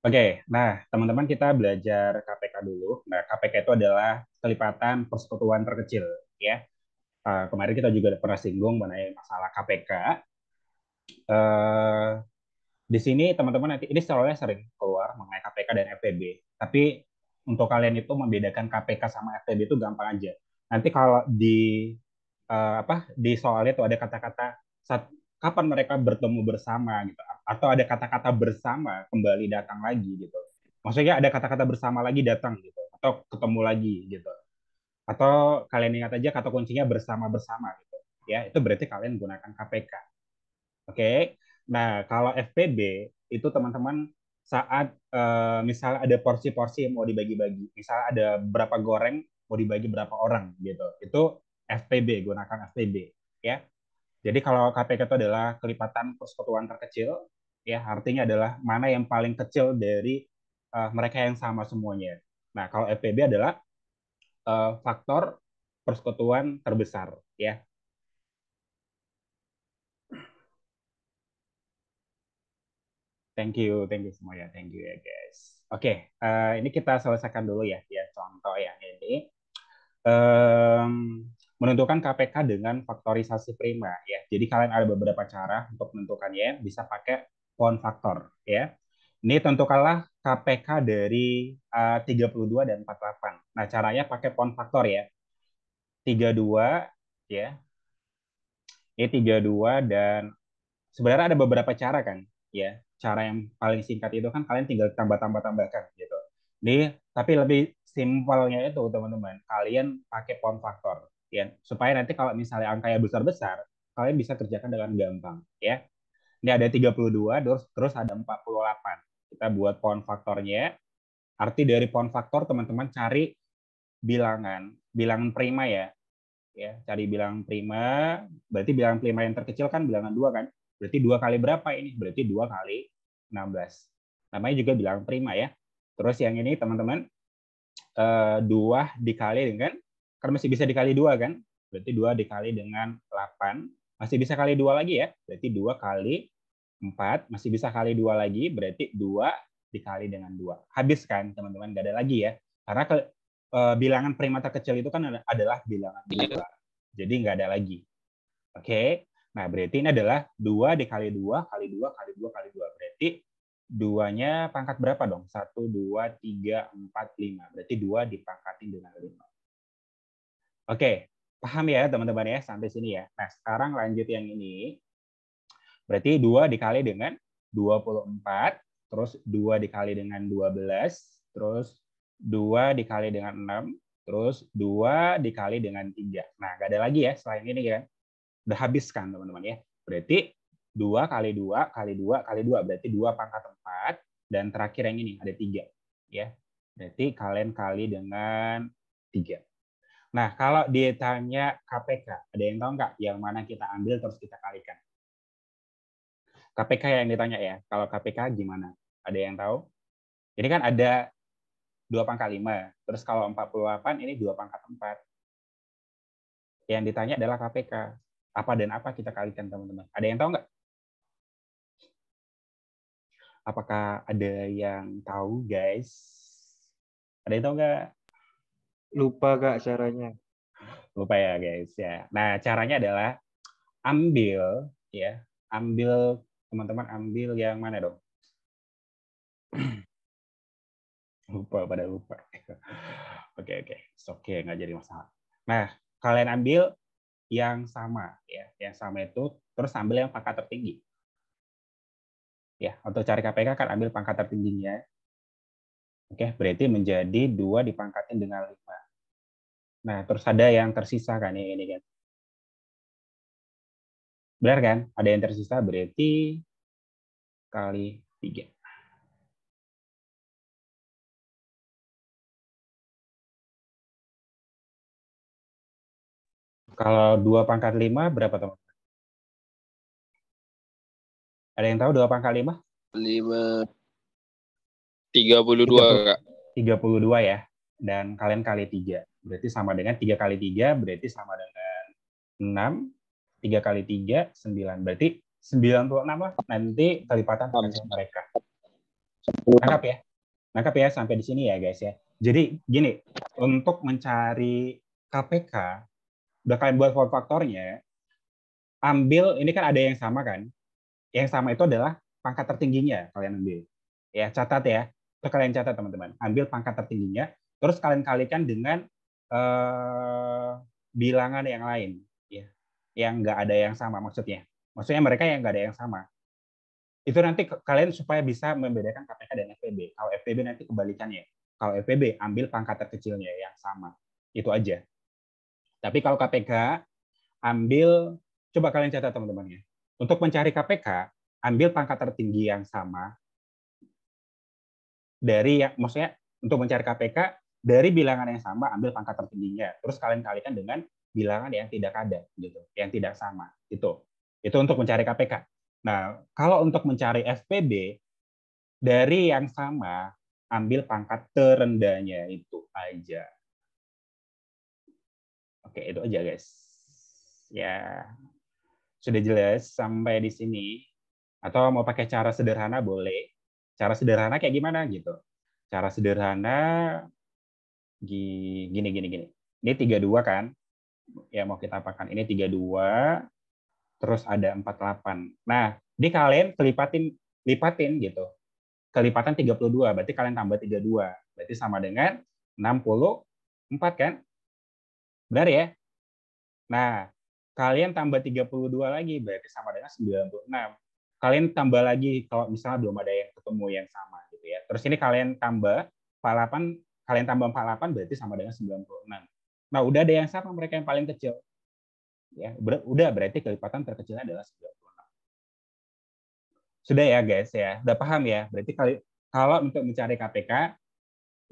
Oke, nah teman-teman kita belajar KPK dulu. Nah, KPK itu adalah kelipatan persekutuan terkecil, ya. Uh, kemarin kita juga pernah singgung mengenai masalah KPK. Uh, eh, di sini teman-teman nanti ini selalu sering keluar mengenai KPK dan FPB. Tapi untuk kalian itu membedakan KPK sama FPB itu gampang aja. Nanti kalau di uh, apa di soalnya itu ada kata-kata kapan mereka bertemu bersama gitu atau ada kata-kata bersama kembali datang lagi gitu maksudnya ada kata-kata bersama lagi datang gitu atau ketemu lagi gitu atau kalian ingat aja kata kuncinya bersama bersama gitu ya itu berarti kalian gunakan KPK oke nah kalau FPB itu teman-teman saat uh, eh, misalnya ada porsi-porsi mau dibagi-bagi misal ada berapa goreng mau dibagi berapa orang gitu itu FPB gunakan FPB ya jadi kalau KPK itu adalah kelipatan persekutuan terkecil, ya artinya adalah mana yang paling kecil dari uh, mereka yang sama semuanya. Nah, kalau FPB adalah uh, faktor persekutuan terbesar, ya. Thank you, thank you semuanya, thank you ya guys. Oke, okay, uh, eh, ini kita selesaikan dulu ya, ya contoh yang ini. Um, menentukan KPK dengan faktorisasi prima ya. Jadi kalian ada beberapa cara untuk menentukannya, bisa pakai pohon faktor ya. Ini tentukanlah KPK dari eh, uh, 32 dan 48. Nah, caranya pakai pohon faktor ya. 32 ya. Ini 32 dan sebenarnya ada beberapa cara kan ya. Cara yang paling singkat itu kan kalian tinggal tambah-tambah-tambahkan gitu. Ini tapi lebih simpelnya itu teman-teman, kalian pakai pohon faktor ya supaya nanti kalau misalnya angkanya besar-besar kalian bisa kerjakan dengan gampang ya ini ada 32 terus terus ada 48 kita buat pohon faktornya arti dari pohon faktor teman-teman cari bilangan bilangan prima ya ya cari bilangan prima berarti bilangan prima yang terkecil kan bilangan dua kan berarti dua kali berapa ini berarti dua kali 16 namanya juga bilangan prima ya terus yang ini teman-teman eh, dua dikali dengan karena masih bisa dikali dua kan berarti dua dikali dengan 8 masih bisa kali dua lagi ya berarti dua kali 4 masih bisa kali dua lagi berarti dua dikali dengan dua habis kan teman-teman nggak ada lagi ya karena ke, e, bilangan primata kecil itu kan adalah bilangan iya. dua jadi nggak ada lagi oke okay? Nah, berarti ini adalah dua dikali dua kali dua kali dua kali dua Berarti duanya pangkat berapa dong? satu dua tiga empat lima Berarti dua dipangkatin dengan lima. Oke, paham ya teman-teman ya sampai sini ya. Nah, sekarang lanjut yang ini. Berarti 2 dikali dengan 24, terus 2 dikali dengan 12, terus 2 dikali dengan 6, terus 2 dikali dengan 3. Nah, nggak ada lagi ya selain ini kan. Udah habis kan teman-teman ya. Berarti 2 kali 2 kali 2 kali 2. Berarti 2 pangkat 4. Dan terakhir yang ini ada 3. Ya. Berarti kalian kali dengan 3. Nah, kalau ditanya KPK, ada yang tahu nggak yang mana kita ambil terus kita kalikan? KPK yang ditanya ya, kalau KPK gimana? Ada yang tahu? Ini kan ada dua pangkat 5, terus kalau 48 ini dua pangkat 4. Yang ditanya adalah KPK. Apa dan apa kita kalikan, teman-teman? Ada yang tahu nggak? Apakah ada yang tahu, guys? Ada yang tahu nggak? Lupa kak caranya. Lupa ya guys ya. Nah caranya adalah ambil ya, ambil teman-teman ambil yang mana dong? lupa pada lupa. Oke okay, oke, okay. oke okay, nggak jadi masalah. Nah kalian ambil yang sama ya, yang sama itu terus ambil yang pangkat tertinggi. Ya, untuk cari KPK kan ambil pangkat tertingginya Oke, berarti menjadi dua dipangkatin dengan lima. Nah, terus ada yang tersisa kan ya ini kan. Benar kan? Ada yang tersisa berarti kali tiga. Kalau dua pangkat lima berapa teman? Ada yang tahu dua pangkat lima? Lima. 32 Kak. 32 ya. Dan kalian kali 3. Berarti sama dengan 3 kali 3 berarti sama dengan 6. 3 kali 3 9. Berarti 96 lah nanti kelipatan potensi mereka. Nangkap ya? Nangkap ya sampai di sini ya guys ya. Jadi gini, untuk mencari KPK, udah kalian buat form faktornya, ambil, ini kan ada yang sama kan? Yang sama itu adalah pangkat tertingginya kalian ambil. Ya, catat ya kalian catat teman-teman. Ambil pangkat tertingginya, terus kalian kalikan dengan eh, bilangan yang lain, ya, yang nggak ada yang sama maksudnya. Maksudnya mereka yang nggak ada yang sama. Itu nanti kalian supaya bisa membedakan KPK dan FPB. Kalau FPB nanti kebalikannya. Kalau FPB ambil pangkat terkecilnya yang sama. Itu aja. Tapi kalau KPK ambil coba kalian catat teman-teman ya. Untuk mencari KPK, ambil pangkat tertinggi yang sama dari ya, maksudnya untuk mencari KPK dari bilangan yang sama ambil pangkat tertingginya terus kalian kalikan dengan bilangan yang tidak ada gitu yang tidak sama itu itu untuk mencari KPK nah kalau untuk mencari FPB dari yang sama ambil pangkat terendahnya itu aja oke itu aja guys ya sudah jelas sampai di sini atau mau pakai cara sederhana boleh cara sederhana kayak gimana gitu cara sederhana gini gini gini ini tiga dua kan ya mau kita apakan ini tiga dua terus ada empat delapan nah di kalian kelipatin lipatin gitu kelipatan 32 berarti kalian tambah 32 berarti sama dengan 64 kan benar ya nah kalian tambah 32 lagi berarti sama dengan 96 kalian tambah lagi kalau misalnya belum ada yang ketemu yang sama gitu ya. Terus ini kalian tambah 48, kalian tambah 48 berarti sama dengan 96. Nah, udah ada yang sama mereka yang paling kecil. Ya, ber udah berarti kelipatan terkecilnya adalah 96. Sudah ya guys ya, udah paham ya. Berarti kali kalau untuk mencari KPK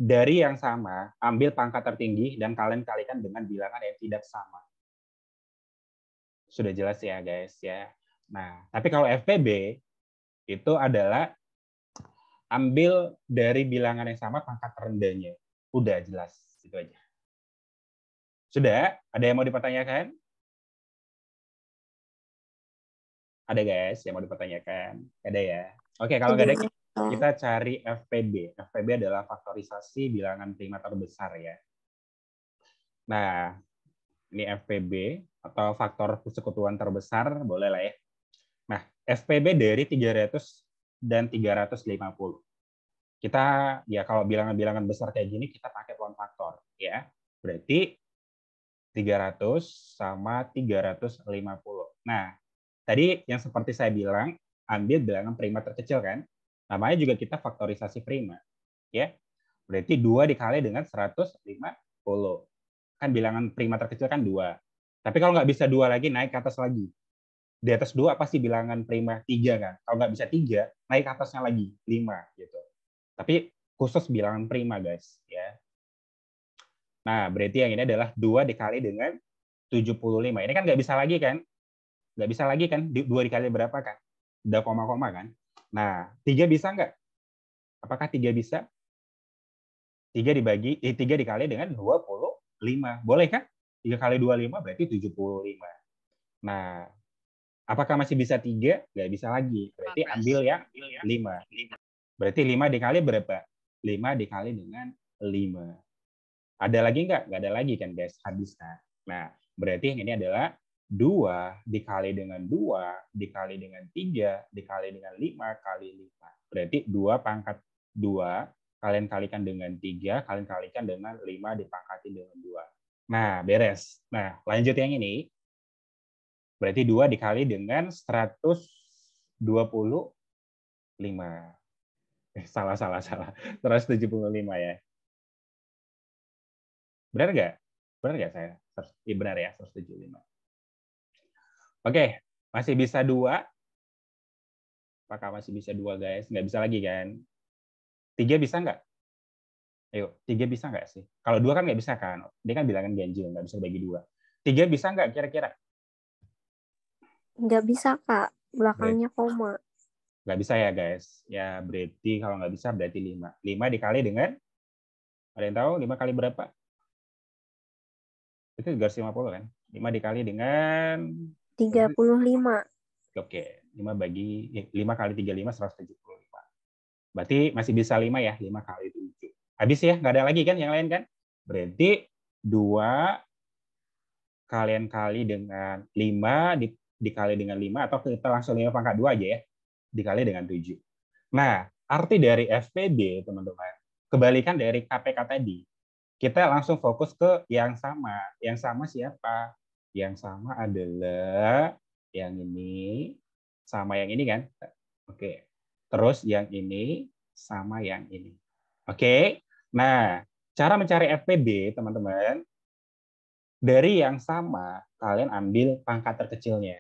dari yang sama, ambil pangkat tertinggi dan kalian kalikan dengan bilangan yang tidak sama. Sudah jelas ya guys ya. Nah, tapi kalau FPB itu adalah ambil dari bilangan yang sama pangkat terendahnya. Udah jelas, itu aja. Sudah? Ada yang mau dipertanyakan? Ada guys yang mau dipertanyakan? Ada ya? Oke, kalau nggak ada, iya. kita cari FPB. FPB adalah faktorisasi bilangan prima terbesar ya. Nah, ini FPB atau faktor persekutuan terbesar, boleh lah ya. Nah, FPB dari 300 dan 350. Kita ya kalau bilangan-bilangan besar kayak gini kita pakai loan faktor ya. Berarti 300 sama 350. Nah, tadi yang seperti saya bilang ambil bilangan prima terkecil kan. Namanya juga kita faktorisasi prima ya. Berarti 2 dikali dengan 150. Kan bilangan prima terkecil kan 2. Tapi kalau nggak bisa dua lagi, naik ke atas lagi di atas dua pasti bilangan prima tiga kan. Kalau nggak bisa tiga, naik ke atasnya lagi lima gitu. Tapi khusus bilangan prima guys ya. Nah berarti yang ini adalah dua dikali dengan 75. Ini kan nggak bisa lagi kan? Nggak bisa lagi kan? Dua dikali berapa kan? Udah koma-koma kan? Nah tiga bisa nggak? Apakah tiga bisa? Tiga dibagi, eh, tiga dikali dengan 25. Boleh kan? Tiga kali dua lima berarti 75. Nah, Apakah masih bisa tiga? Gak bisa lagi. Berarti ambil yang ya. lima. Berarti lima dikali berapa? Lima dikali dengan lima. Ada lagi nggak? Nggak ada lagi kan guys, habis kan? Nah, berarti yang ini adalah dua dikali dengan dua dikali dengan tiga dikali dengan lima kali lima. Berarti dua pangkat dua kalian kalikan dengan tiga kalian kalikan dengan lima dipangkatin dengan dua. Nah, beres. Nah, lanjut yang ini Berarti 2 dikali dengan 125. Eh, salah, salah, salah. 175 ya. Benar nggak? Benar nggak saya? Eh, benar ya, 175. Oke, masih bisa dua. Apakah masih bisa dua, guys? Nggak bisa lagi, kan? Tiga bisa nggak? Ayo, tiga bisa nggak sih? Kalau dua kan nggak bisa, kan? Dia kan bilangan ganjil, nggak bisa bagi dua. Tiga bisa nggak kira-kira? Nggak bisa, Kak. Belakangnya koma. Nggak bisa ya, guys. Ya, berarti kalau nggak bisa berarti 5. 5 dikali dengan? Ada yang tahu 5 kali berapa? Itu 350 kan? 5 dikali dengan? 35. Oke, 5 bagi 5 eh, kali 35 175. Berarti masih bisa 5 ya, 5 kali 7. Habis ya, nggak ada lagi kan yang lain kan? Berarti 2 kalian kali dengan 5 di dikali dengan 5 atau kita langsung 5 pangkat 2 aja ya, dikali dengan 7. Nah, arti dari FPD, teman-teman, kebalikan dari KPK tadi, kita langsung fokus ke yang sama. Yang sama siapa? Yang sama adalah yang ini sama yang ini kan? Oke. Terus yang ini sama yang ini. Oke. Nah, cara mencari FPD, teman-teman, dari yang sama, kalian ambil pangkat terkecilnya.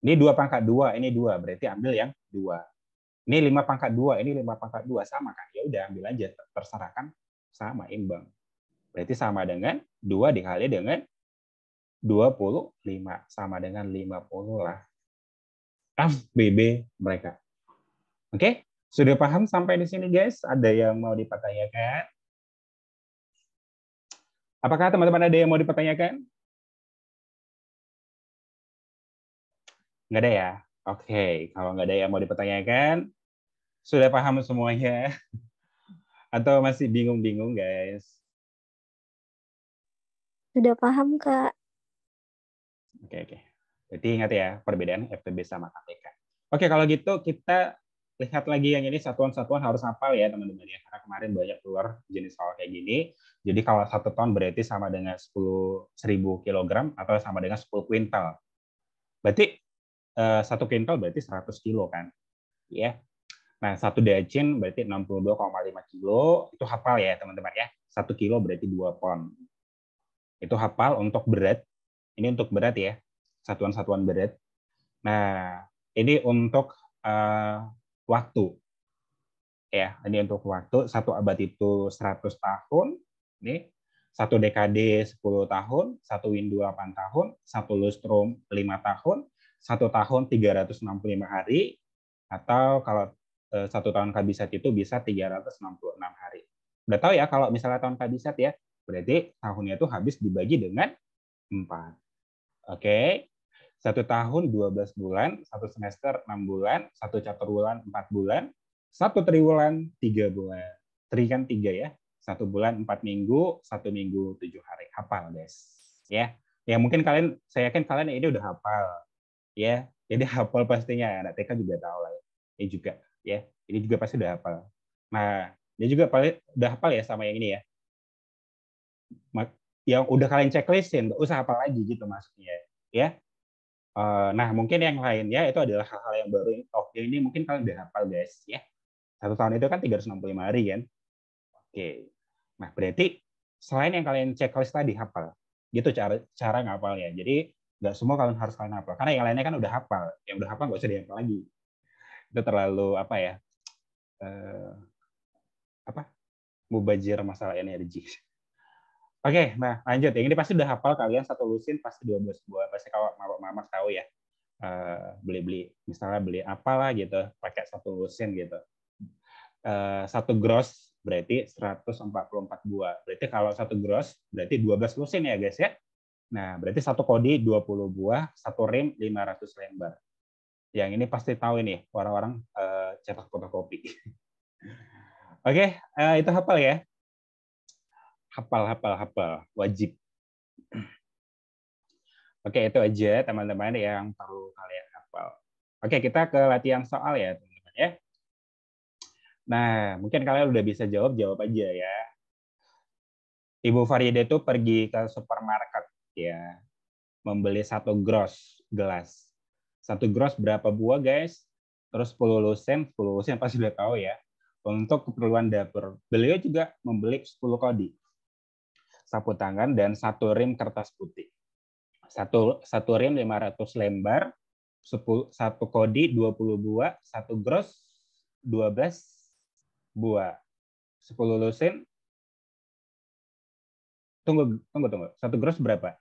Ini dua pangkat dua, ini dua, berarti ambil yang dua. Ini lima pangkat dua, ini lima pangkat dua sama kan? Ya udah ambil aja, terserah kan sama imbang. Berarti sama dengan dua dikali dengan dua puluh lima sama dengan lima puluh lah. FBB mereka. Oke, okay? sudah paham sampai di sini guys? Ada yang mau dipertanyakan? Apakah teman-teman ada yang mau dipertanyakan? Nggak ada ya? Oke, okay. kalau nggak ada yang mau dipertanyakan, sudah paham semuanya? Atau masih bingung-bingung, guys? Sudah paham, Kak. Oke, okay, oke. Okay. Jadi ingat ya, perbedaan FTB sama KPK. Oke, kalau gitu kita lihat lagi yang ini satuan-satuan harus hafal ya teman-teman ya karena kemarin banyak keluar jenis soal kayak gini jadi kalau satu ton berarti sama dengan sepuluh seribu kilogram atau sama dengan 10 kuintal berarti Eh, satu kintal berarti 100 kilo kan, ya. Nah satu dacin berarti 62,5 kilo itu hafal ya teman-teman ya. Satu kilo berarti dua pon. Itu hafal untuk berat. Ini untuk berat ya, satuan-satuan berat. Nah ini untuk uh, waktu ya ini untuk waktu satu abad itu 100 tahun ini satu dekade 10 tahun satu windu 8 tahun satu lustrum 5 tahun satu tahun 365 hari atau kalau eh, satu tahun kabisat itu bisa 366 hari. Udah tahu ya kalau misalnya tahun kabisat ya, berarti tahunnya itu habis dibagi dengan 4. Oke, okay. satu tahun 12 bulan, satu semester 6 bulan, satu chapter bulan 4 bulan, satu triwulan 3 bulan. Tri kan 3 ya, satu bulan 4 minggu, satu minggu 7 hari. Hafal guys. Ya, ya mungkin kalian, saya yakin kalian ini udah hafal ya jadi hafal pastinya ya, anak TK juga tahu lah ya. ini juga ya ini juga pasti udah hafal nah dia juga paling udah hafal ya sama yang ini ya yang udah kalian checklistin nggak usah hafal lagi gitu maksudnya ya eh, nah mungkin yang lain ya itu adalah hal-hal yang baru oh ini mungkin kalian udah hafal guys ya satu tahun itu kan 365 hari kan oke nah berarti selain yang kalian checklist tadi hafal gitu cara cara ya jadi nggak semua kalian harus kalian hafal karena yang lainnya kan udah hafal yang udah hafal nggak usah dihafal lagi itu terlalu apa ya eh, apa mubajir masalah energi oke okay, nah lanjut yang ini pasti udah hafal kalian satu lusin pasti dua belas buah pasti kalau mama mama tahu ya eh, beli-beli misalnya beli apalah gitu pakai satu lusin gitu eh, satu gross berarti 144 buah berarti kalau satu gross berarti 12 lusin ya guys ya Nah, berarti satu kodi 20 buah, satu rim 500 lembar. Yang ini pasti tahu ini orang-orang uh, cetak fotokopi. Oke, eh, itu hafal ya. Hafal, hafal, hafal. Wajib. Oke, itu aja teman-teman yang perlu kalian hafal. Oke, kita ke latihan soal ya, teman-teman ya. Nah, mungkin kalian udah bisa jawab, jawab aja ya. Ibu Farida itu pergi ke supermarket ya membeli satu gross gelas satu gross berapa buah guys terus 10 lusin 10 lusin pasti sudah tahu ya untuk keperluan dapur beliau juga membeli 10 kodi sapu tangan dan satu rim kertas putih satu satu rim 500 lembar 10, satu kodi 20 buah satu gross 12 buah 10 lusin Tunggu, tunggu, tunggu. Satu gros berapa?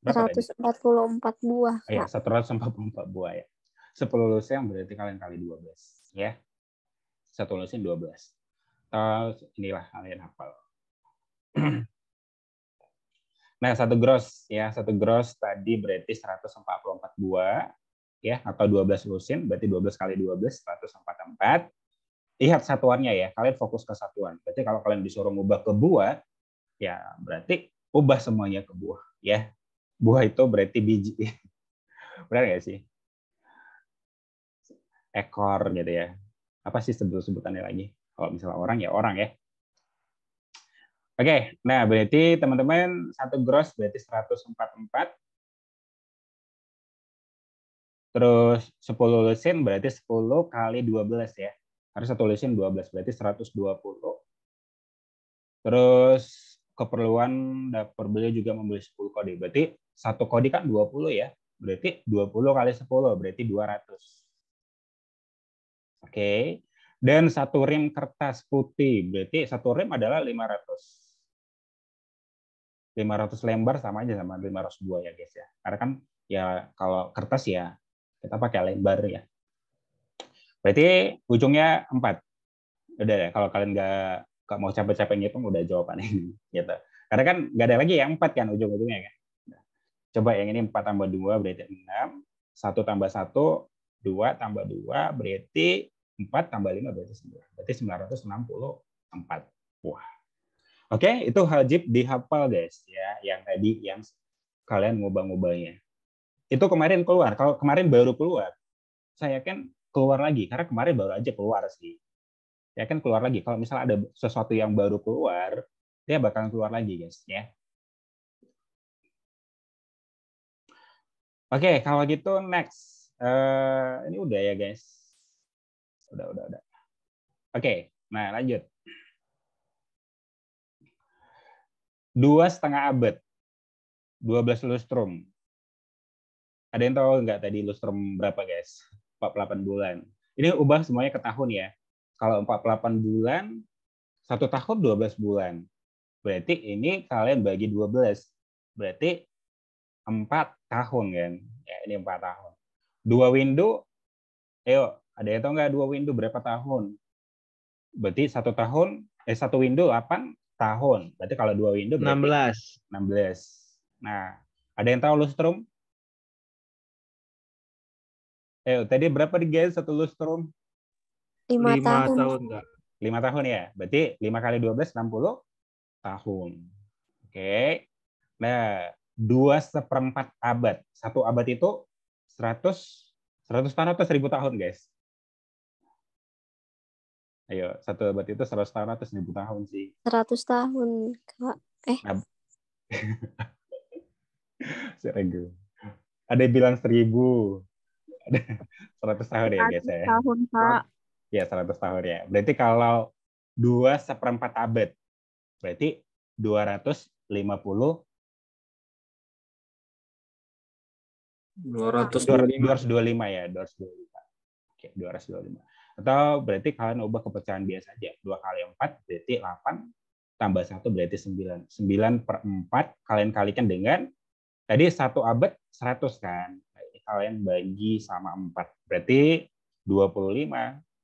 berapa 144 tadi? buah. Oh, ya, 144 buah ya. 10 lusin berarti kalian kali 12 ya. Satu lusin 12. Terus inilah kalian hafal. nah, satu gros ya, satu gros tadi berarti 144 buah ya atau 12 lusin berarti 12 kali 12 144. Lihat satuannya ya, kalian fokus ke satuan. Berarti kalau kalian disuruh ngubah ke buah, ya berarti ubah semuanya ke buah ya buah itu berarti biji benar nggak sih ekor gitu ya apa sih sebut sebutannya lagi kalau misalnya orang ya orang ya oke nah berarti teman-teman satu gross berarti 144 terus 10 lusin berarti 10 kali 12 ya harus satu lusin 12 berarti 120 terus keperluan dapur beliau juga membeli 10 kodi, Berarti satu kodi kan 20 ya. Berarti 20 kali 10, berarti 200. Oke. Dan satu rim kertas putih, berarti satu rim adalah 500. 500 lembar sama aja sama dua ya guys ya. Karena kan ya kalau kertas ya kita pakai lembar ya. Berarti ujungnya 4. Udah ya, kalau kalian nggak nggak mau capek-capek ngitung udah jawaban jawabannya gitu. Karena kan nggak ada lagi yang empat kan ujung-ujungnya kan. Coba yang ini empat tambah dua berarti enam, satu tambah satu dua tambah dua berarti empat tambah lima berarti sembilan. Berarti sembilan ratus enam puluh empat. Wah. Oke, okay, itu jip dihafal guys ya, yang tadi yang kalian ngubah-ngubahnya. Itu kemarin keluar. Kalau kemarin baru keluar, saya kan keluar lagi karena kemarin baru aja keluar sih ya kan keluar lagi. Kalau misalnya ada sesuatu yang baru keluar, dia bakalan keluar lagi, guys, ya. Oke, okay, kalau gitu next. Uh, ini udah ya, guys. Udah, udah, udah. Oke, okay, nah lanjut. Dua setengah abad. dua 12 lustrum. Ada yang tahu nggak tadi lustrum berapa, guys? 48 bulan. Ini ubah semuanya ke tahun ya. Kalau 48 bulan, satu tahun 12 bulan. Berarti ini kalian bagi 12. Berarti 4 tahun kan. Ya, ini 4 tahun. Dua window, ayo, ada yang tahu nggak dua window berapa tahun? Berarti satu tahun, eh satu window 8 tahun. Berarti kalau dua window berarti 16. 16. Nah, ada yang tahu lustrum? Eh, tadi berapa di guys satu lustrum? Lima, lima tahun. tahun enggak. Lima tahun ya. Berarti lima kali dua belas enam puluh tahun. Oke. Okay. Nah, dua seperempat abad. Satu abad itu seratus seratus tahun atau seribu tahun, guys? Ayo, satu abad itu seratus tahun atau seribu tahun sih? Seratus tahun, Kak. Eh. Ab Seribu. Ada yang bilang seribu. Ada seratus tahun ya guys ya. Tahun, Kak. Ya, 100 tahun ya. Berarti kalau 2 seperempat abad, berarti 250 225 ya, 225. Oke, 225. Atau berarti kalian ubah kepecahan biasa aja. 2 kali 4 berarti 8, tambah 1 berarti 9. 9 per 4 kalian kalikan dengan, tadi 1 abad 100 kan. Nah, kalian bagi sama 4. Berarti 25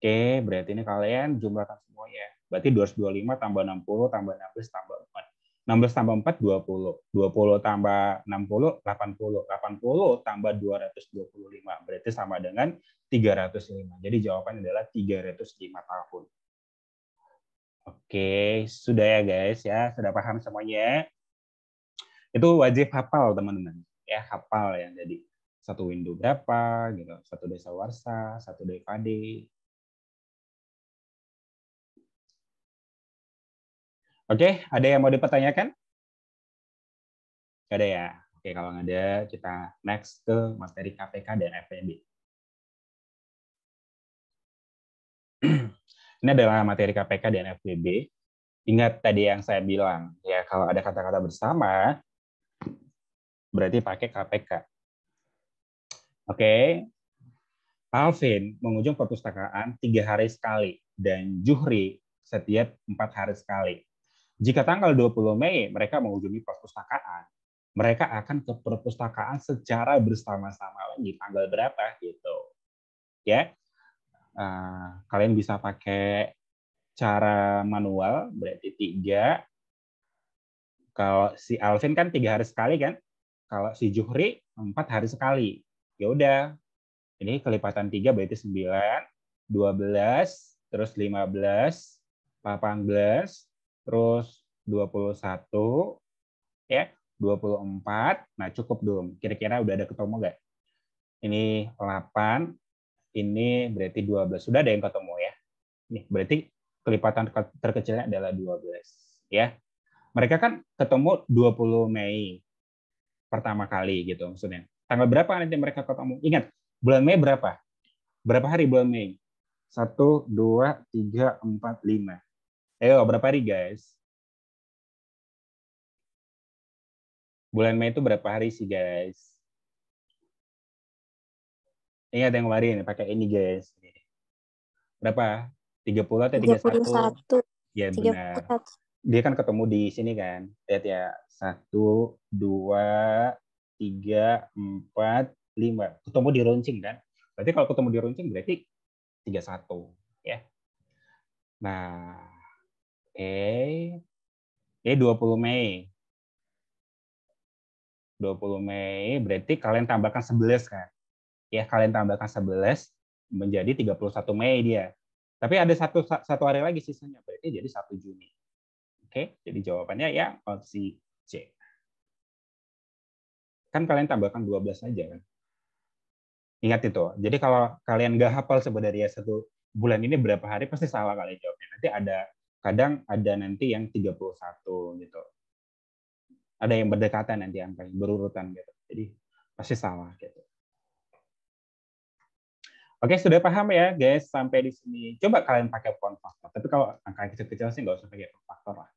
Oke, berarti ini kalian jumlahkan ya. Berarti 225 tambah 60 tambah 16 tambah 4. 16 tambah 4 20. 20 tambah 60 80. 80 tambah 225 berarti sama dengan 305. Jadi jawabannya adalah 305 tahun. Oke, sudah ya guys ya, sudah paham semuanya. Ya? Itu wajib hafal teman-teman. Ya, hafal yang jadi satu window berapa gitu, satu desa warsa, satu DKD, Oke, ada yang mau dipertanyakan? Gak ada ya? Oke, kalau nggak ada, kita next ke materi KPK dan FPB. Ini adalah materi KPK dan FPB. Ingat tadi yang saya bilang, ya kalau ada kata-kata bersama, berarti pakai KPK. Oke, Alvin mengunjung perpustakaan tiga hari sekali dan Juhri setiap empat hari sekali. Jika tanggal 20 Mei mereka mengunjungi perpustakaan, mereka akan ke perpustakaan secara bersama-sama lagi tanggal berapa gitu. Ya. Uh, kalian bisa pakai cara manual berarti tiga kalau si Alvin kan tiga hari sekali kan kalau si Juhri empat hari sekali ya udah ini kelipatan tiga berarti sembilan dua belas terus lima belas delapan belas terus 21 ya 24 nah cukup dong. kira-kira udah ada ketemu nggak ini 8 ini berarti 12 sudah ada yang ketemu ya nih berarti kelipatan terkecilnya adalah 12 ya mereka kan ketemu 20 Mei pertama kali gitu maksudnya tanggal berapa nanti mereka ketemu ingat bulan Mei berapa berapa hari bulan Mei Satu, dua, tiga, empat, lima. Ayo, berapa hari guys? Bulan Mei itu berapa hari sih guys? Ingat yang kemarin, pakai ini guys. Berapa? 30 atau 31? 31. Ya benar. Dia kan ketemu di sini kan. Lihat ya. 1, 2, 3, 4, 5. Ketemu di runcing kan. Berarti kalau ketemu di runcing berarti 31. Ya. Nah, Oke, dua 20 Mei. 20 Mei, berarti kalian tambahkan 11 kan? Ya, kalian tambahkan 11 menjadi 31 Mei dia. Tapi ada satu satu hari lagi sisanya, berarti jadi 1 Juni. Oke, jadi jawabannya ya opsi C. Kan kalian tambahkan 12 aja kan? Ingat itu. Jadi kalau kalian nggak hafal sebenarnya satu bulan ini berapa hari, pasti salah kalian jawabnya. Nanti ada kadang ada nanti yang 31 gitu ada yang berdekatan nanti angka berurutan gitu jadi pasti salah gitu Oke, sudah paham ya guys sampai di sini. Coba kalian pakai font faktor. Tapi kalau angka kecil-kecil sih nggak usah pakai font faktor lah.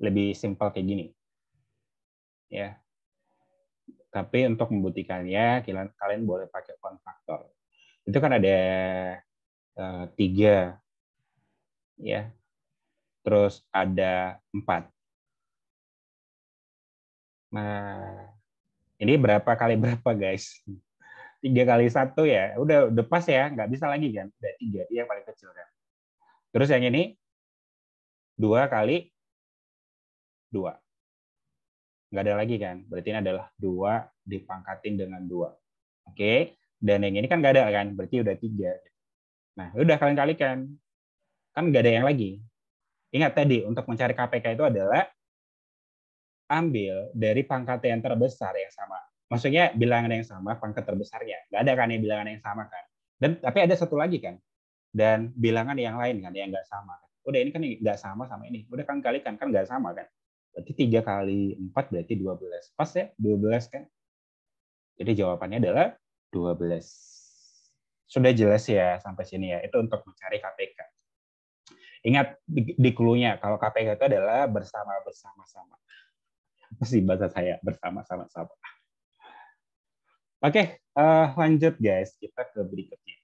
Lebih simpel kayak gini. Ya. Tapi untuk membuktikannya, kalian, kalian boleh pakai font faktor. Itu kan ada eh, tiga ya. Terus ada empat. Nah, ini berapa kali berapa guys? Tiga kali satu ya, udah udah pas ya, nggak bisa lagi kan? Udah tiga, dia yang paling kecil kan. Terus yang ini dua kali dua, nggak ada lagi kan? Berarti ini adalah dua dipangkatin dengan dua, oke? Dan yang ini kan nggak ada kan? Berarti udah tiga. Nah, udah kalian kalikan Kan nggak ada yang lagi. Ingat tadi, untuk mencari KPK itu adalah ambil dari pangkat yang terbesar yang sama. Maksudnya bilangan yang sama, pangkat terbesarnya. Nggak ada kan yang bilangan yang sama kan. Dan tapi ada satu lagi kan. Dan bilangan yang lain kan yang nggak sama. Kan? Udah ini kan nggak sama sama ini. Udah kan kalikan kan nggak sama kan. Berarti 3 kali 4 berarti 12. Pas ya? 12 kan? Jadi jawabannya adalah 12. Sudah jelas ya sampai sini ya. Itu untuk mencari KPK. Ingat di, di clue kalau KPK itu adalah bersama bersama-sama. Apa sih bahasa saya? Bersama-sama-sama. Oke, uh, lanjut guys, kita ke berikutnya.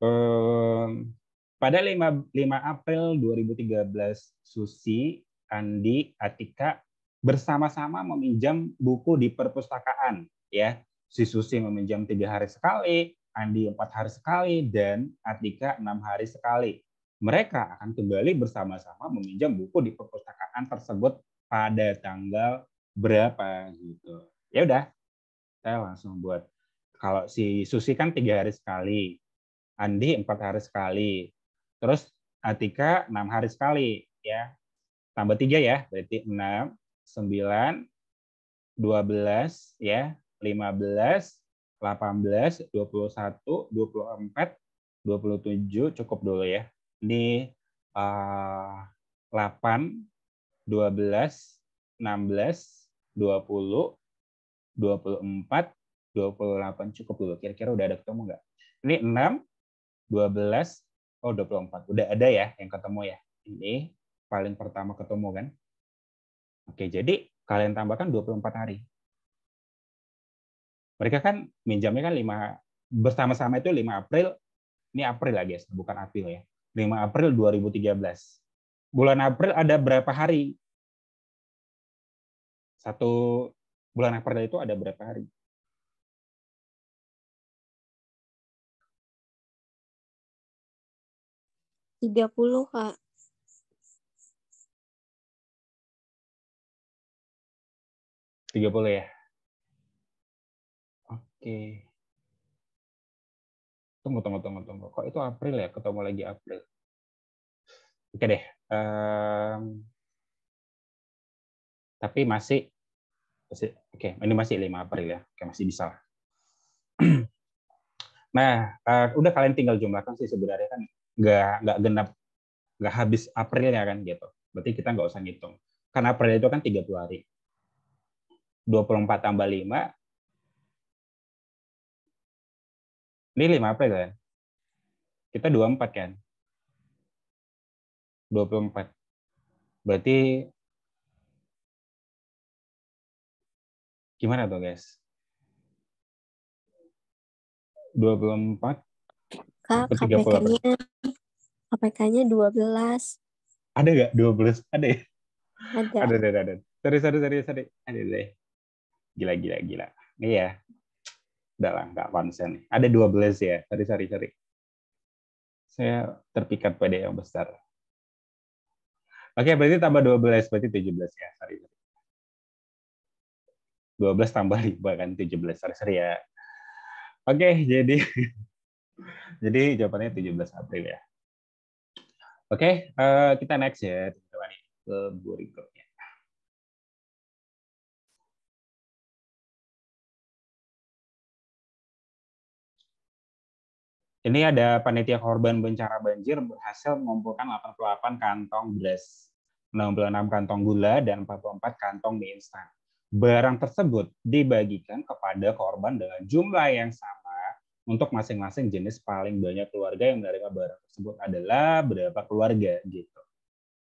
Um, pada 5, 5 April 2013, Susi, Andi, Atika bersama-sama meminjam buku di perpustakaan. Ya, si Susi meminjam tiga hari sekali, Andi empat hari sekali, dan Atika enam hari sekali. Mereka akan kembali bersama-sama meminjam buku di perpustakaan tersebut pada tanggal berapa gitu. Ya udah, saya langsung buat. Kalau si Susi kan tiga hari sekali, Andi empat hari sekali, terus Atika enam hari sekali ya. Tambah tiga ya, berarti enam, sembilan, dua belas ya, lima belas, 18, 21, 24, 27 cukup dulu ya. Ini uh, 8, 12, 16, 20, 24, 28 cukup dulu. Kira-kira udah ada ketemu nggak? Ini 6, 12, oh 24. Udah ada ya yang ketemu ya. Ini paling pertama ketemu kan. Oke, jadi kalian tambahkan 24 hari mereka kan minjamnya kan lima bersama-sama itu 5 April ini April lah guys bukan April ya 5 April 2013 bulan April ada berapa hari satu bulan April itu ada berapa hari Tiga puluh, Kak. Tiga puluh ya? Oke. Tunggu, tunggu, tunggu, tunggu. Kok itu April ya? Ketemu lagi April. Oke deh. Um, tapi masih, masih oke, okay. ini masih 5 April ya. Oke, okay, masih bisa lah. nah, uh, udah kalian tinggal jumlahkan sih sebenarnya kan nggak nggak genap nggak habis Aprilnya kan gitu. Berarti kita nggak usah ngitung. Karena April itu kan 30 hari. 24 tambah 5 Ini 5 apa kan? Kita empat kan? Dua puluh empat. Berarti gimana tuh guys? 24 Kak, KPK-nya kpk dua 12. Ada nggak belas? Ada ya? Ada. Ada, ada, ada. Sorry, sorry, sorry, sorry. Ada ada. Gila, gila, gila. Iya. Udah lah, nggak konsen. Ada 12 ya. tadi sorry, sorry. Saya terpikat pada yang besar. Oke, berarti tambah dua belas berarti tujuh belas ya. Dua belas tambah 5 kan belas. Sorry, sorry ya. Oke, jadi jadi jawabannya tujuh belas April ya. Oke, eh, kita next ya, teman-teman. Ke berikutnya. Ini ada panitia korban bencana banjir berhasil mengumpulkan 88 kantong beras, 66 kantong gula, dan 44 kantong mie instan. Barang tersebut dibagikan kepada korban dengan jumlah yang sama untuk masing-masing jenis paling banyak keluarga yang menerima barang tersebut adalah berapa keluarga gitu.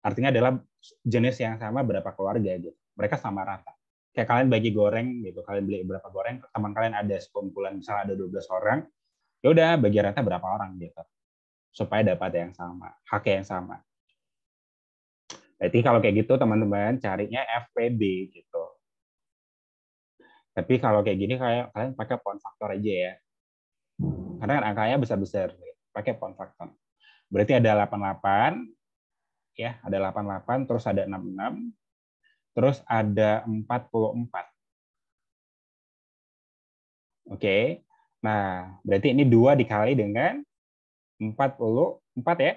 Artinya adalah jenis yang sama berapa keluarga gitu. Mereka sama rata kayak kalian bagi goreng gitu, kalian beli berapa goreng, teman kalian ada sekumpulan misalnya ada 12 orang, ya udah bagi rata berapa orang gitu supaya dapat yang sama hak yang sama berarti kalau kayak gitu teman-teman carinya FPB gitu tapi kalau kayak gini kayak kalian pakai pon faktor aja ya karena kan angkanya besar-besar pakai pon faktor berarti ada 88 ya ada 88 terus ada 66 terus ada 44 Oke, okay. Nah, berarti ini 2 dikali dengan 40, 4 ya?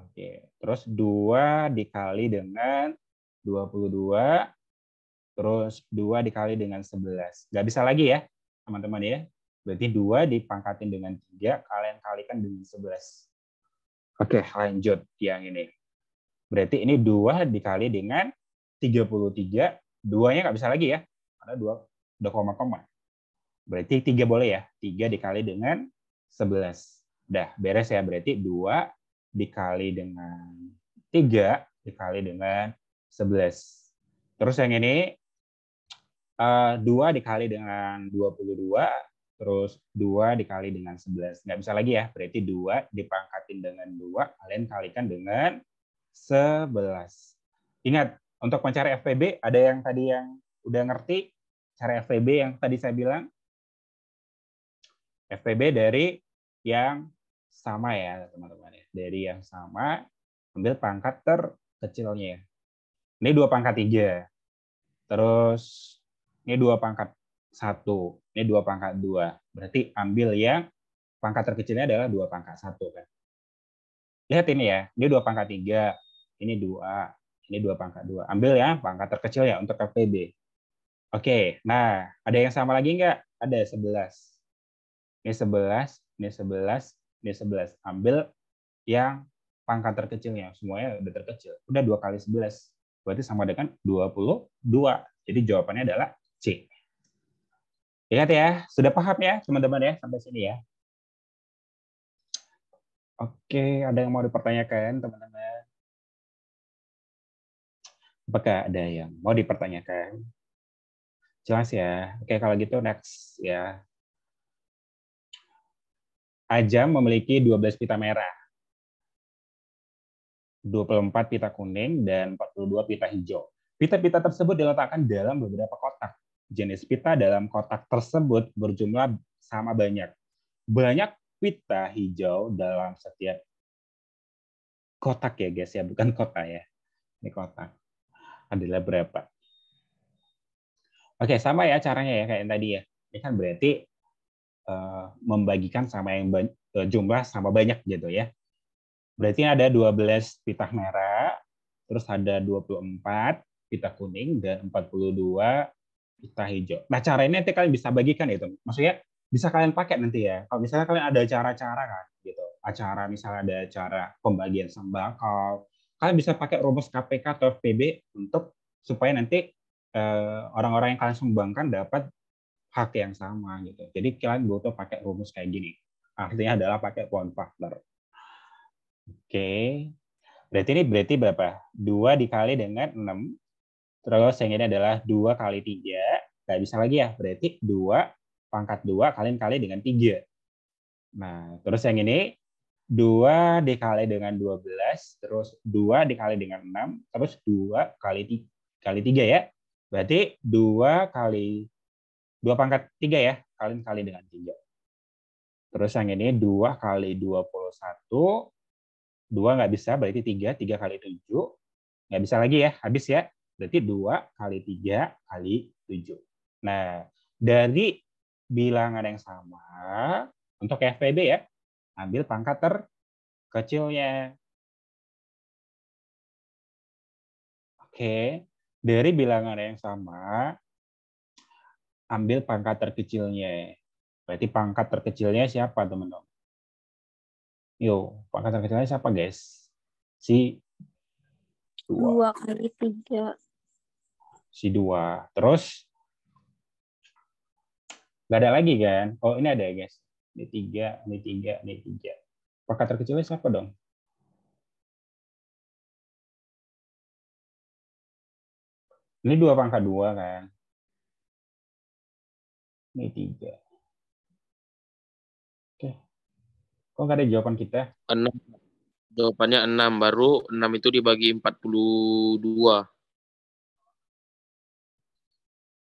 Oke, terus 2 dikali dengan 22, terus 2 dikali dengan 11. Nggak bisa lagi ya, teman-teman ya. Berarti 2 dipangkatin dengan 3, kalian kalikan dengan 11. Oke, lanjut yang ini. Berarti ini 2 dikali dengan 33. 2-nya nggak bisa lagi ya, karena 2 udah koma-koma. Berarti tiga boleh ya? tiga dikali dengan sebelas Dah, beres ya. Berarti dua dikali dengan tiga dikali dengan sebelas Terus yang ini, 2 eh, dikali dengan dua puluh dua terus dua dikali dengan sebelas Nggak bisa lagi ya, berarti dua dipangkatin dengan dua kalian kalikan dengan sebelas Ingat, untuk mencari FPB, ada yang tadi yang udah ngerti, cara FPB yang tadi saya bilang, FPB dari yang sama ya teman-teman ya. Dari yang sama ambil pangkat terkecilnya. Ya. Ini dua pangkat tiga. Terus ini dua pangkat satu. Ini dua pangkat dua. Berarti ambil yang pangkat terkecilnya adalah dua pangkat satu kan. Lihat ini ya. Ini dua pangkat tiga. Ini dua. Ini dua pangkat dua. Ambil ya pangkat terkecil ya untuk FPB. Oke. Nah ada yang sama lagi nggak? Ada sebelas ini 11, ini 11, ini 11. Ambil yang pangkat terkecil terkecilnya, semuanya udah terkecil. Udah dua kali 11, berarti sama dengan 22. Jadi jawabannya adalah C. Ingat ya, sudah paham ya teman-teman ya sampai sini ya. Oke, ada yang mau dipertanyakan teman-teman? Apakah ada yang mau dipertanyakan? Jelas ya. Oke, kalau gitu next ya. Ajam memiliki 12 pita merah, 24 pita kuning, dan 42 pita hijau. Pita-pita tersebut diletakkan dalam beberapa kotak. Jenis pita dalam kotak tersebut berjumlah sama banyak. Banyak pita hijau dalam setiap kotak ya guys ya, bukan kota ya. Ini kotak. Adalah berapa? Oke, sama ya caranya ya kayak yang tadi ya. Ini kan berarti Eh, membagikan sama yang eh, jumlah sama banyak gitu ya. Berarti ada 12 pita merah, terus ada 24 pita kuning dan 42 pita hijau. Nah, cara ini nanti kalian bisa bagikan itu. Maksudnya bisa kalian pakai nanti ya. Kalau misalnya kalian ada cara-cara kan gitu. Acara misalnya ada cara pembagian sembako, kalian bisa pakai rumus KPK atau FPB untuk supaya nanti eh, orang-orang yang kalian sumbangkan dapat hak yang sama gitu. Jadi kalian butuh pakai rumus kayak gini. Artinya adalah pakai pohon factor. Oke. Berarti ini berarti berapa? Dua dikali dengan 6. Terus yang ini adalah dua kali tiga. Gak bisa lagi ya. Berarti dua pangkat 2 kalian kali dengan tiga. Nah, terus yang ini dua dikali dengan 12, terus dua dikali dengan 6, terus dua kali 3, kali 3 ya. Berarti dua kali 2 pangkat 3 ya, kalian kali dengan 3. Terus yang ini 2 kali 21, 2 nggak bisa, berarti 3, 3 kali 7, nggak bisa lagi ya, habis ya. Berarti 2 kali 3 kali 7. Nah, dari bilangan yang sama, untuk FPB ya, ambil pangkat terkecilnya. Oke, dari bilangan yang sama, ambil pangkat terkecilnya. Berarti pangkat terkecilnya siapa, teman-teman? Yo, pangkat terkecilnya siapa, guys? Si dua. kali tiga. Si dua. Terus Gak ada lagi kan? Oh ini ada ya guys. Ini tiga, ini tiga, ini tiga. Pangkat terkecilnya siapa dong? Ini dua pangkat dua kan? Ini tiga. Oke. Kok nggak ada jawaban kita? Enam. Jawabannya enam. Baru enam itu dibagi empat puluh dua.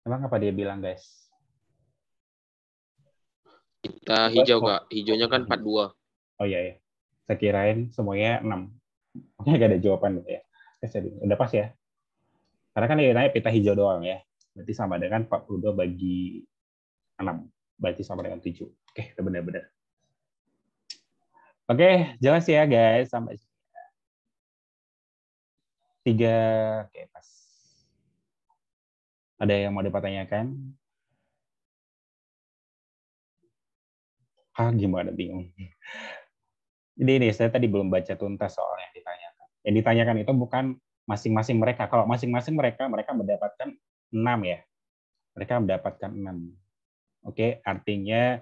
Emang apa dia bilang, guys? Kita hijau, Kak. Hijaunya kan empat dua. Oh iya, ya, Saya kirain semuanya enam. Makanya gak ada jawaban gitu ya. Eh, Udah pas ya? Karena kan dia nanya pita hijau doang ya. Berarti sama dengan 42 bagi 6. Berarti sama dengan 7. Oke, udah benar-benar. Oke, jelas ya guys. Sampai sini. 3. Oke, pas. Ada yang mau dipertanyakan? Ah, gimana bingung. Jadi ini saya tadi belum baca tuntas soal yang ditanyakan. Yang ditanyakan itu bukan masing-masing mereka. Kalau masing-masing mereka, mereka mendapatkan 6 ya. Mereka mendapatkan 6. Oke, okay, artinya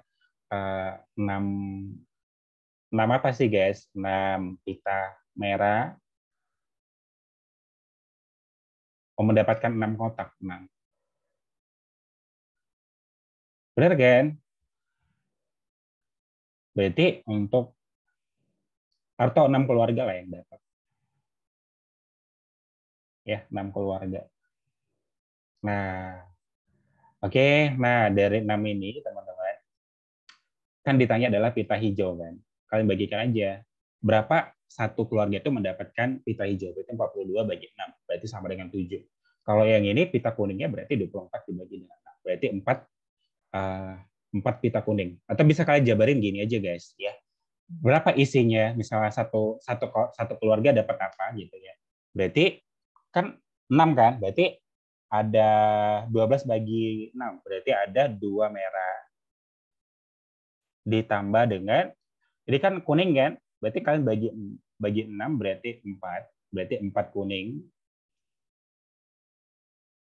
uh, 6 6 apa sih guys? 6 pita merah oh, mendapatkan 6 kotak. 6. Benar kan? Berarti untuk atau 6 keluarga lah yang dapat. Ya, 6 keluarga. Nah, Oke, nah dari enam ini teman-teman kan ditanya adalah pita hijau kan. Kalian bagikan aja berapa satu keluarga itu mendapatkan pita hijau berarti 42 bagi 6 berarti sama dengan 7. Kalau yang ini pita kuningnya berarti 24 dibagi dengan 6 berarti 4 uh, 4 pita kuning. Atau bisa kalian jabarin gini aja guys ya. Berapa isinya misalnya satu satu satu keluarga dapat apa gitu ya. Berarti kan 6 kan? Berarti ada 12 bagi 6, berarti ada dua merah. Ditambah dengan, jadi kan kuning kan? Berarti kalian bagi bagi 6 berarti 4, berarti 4 kuning.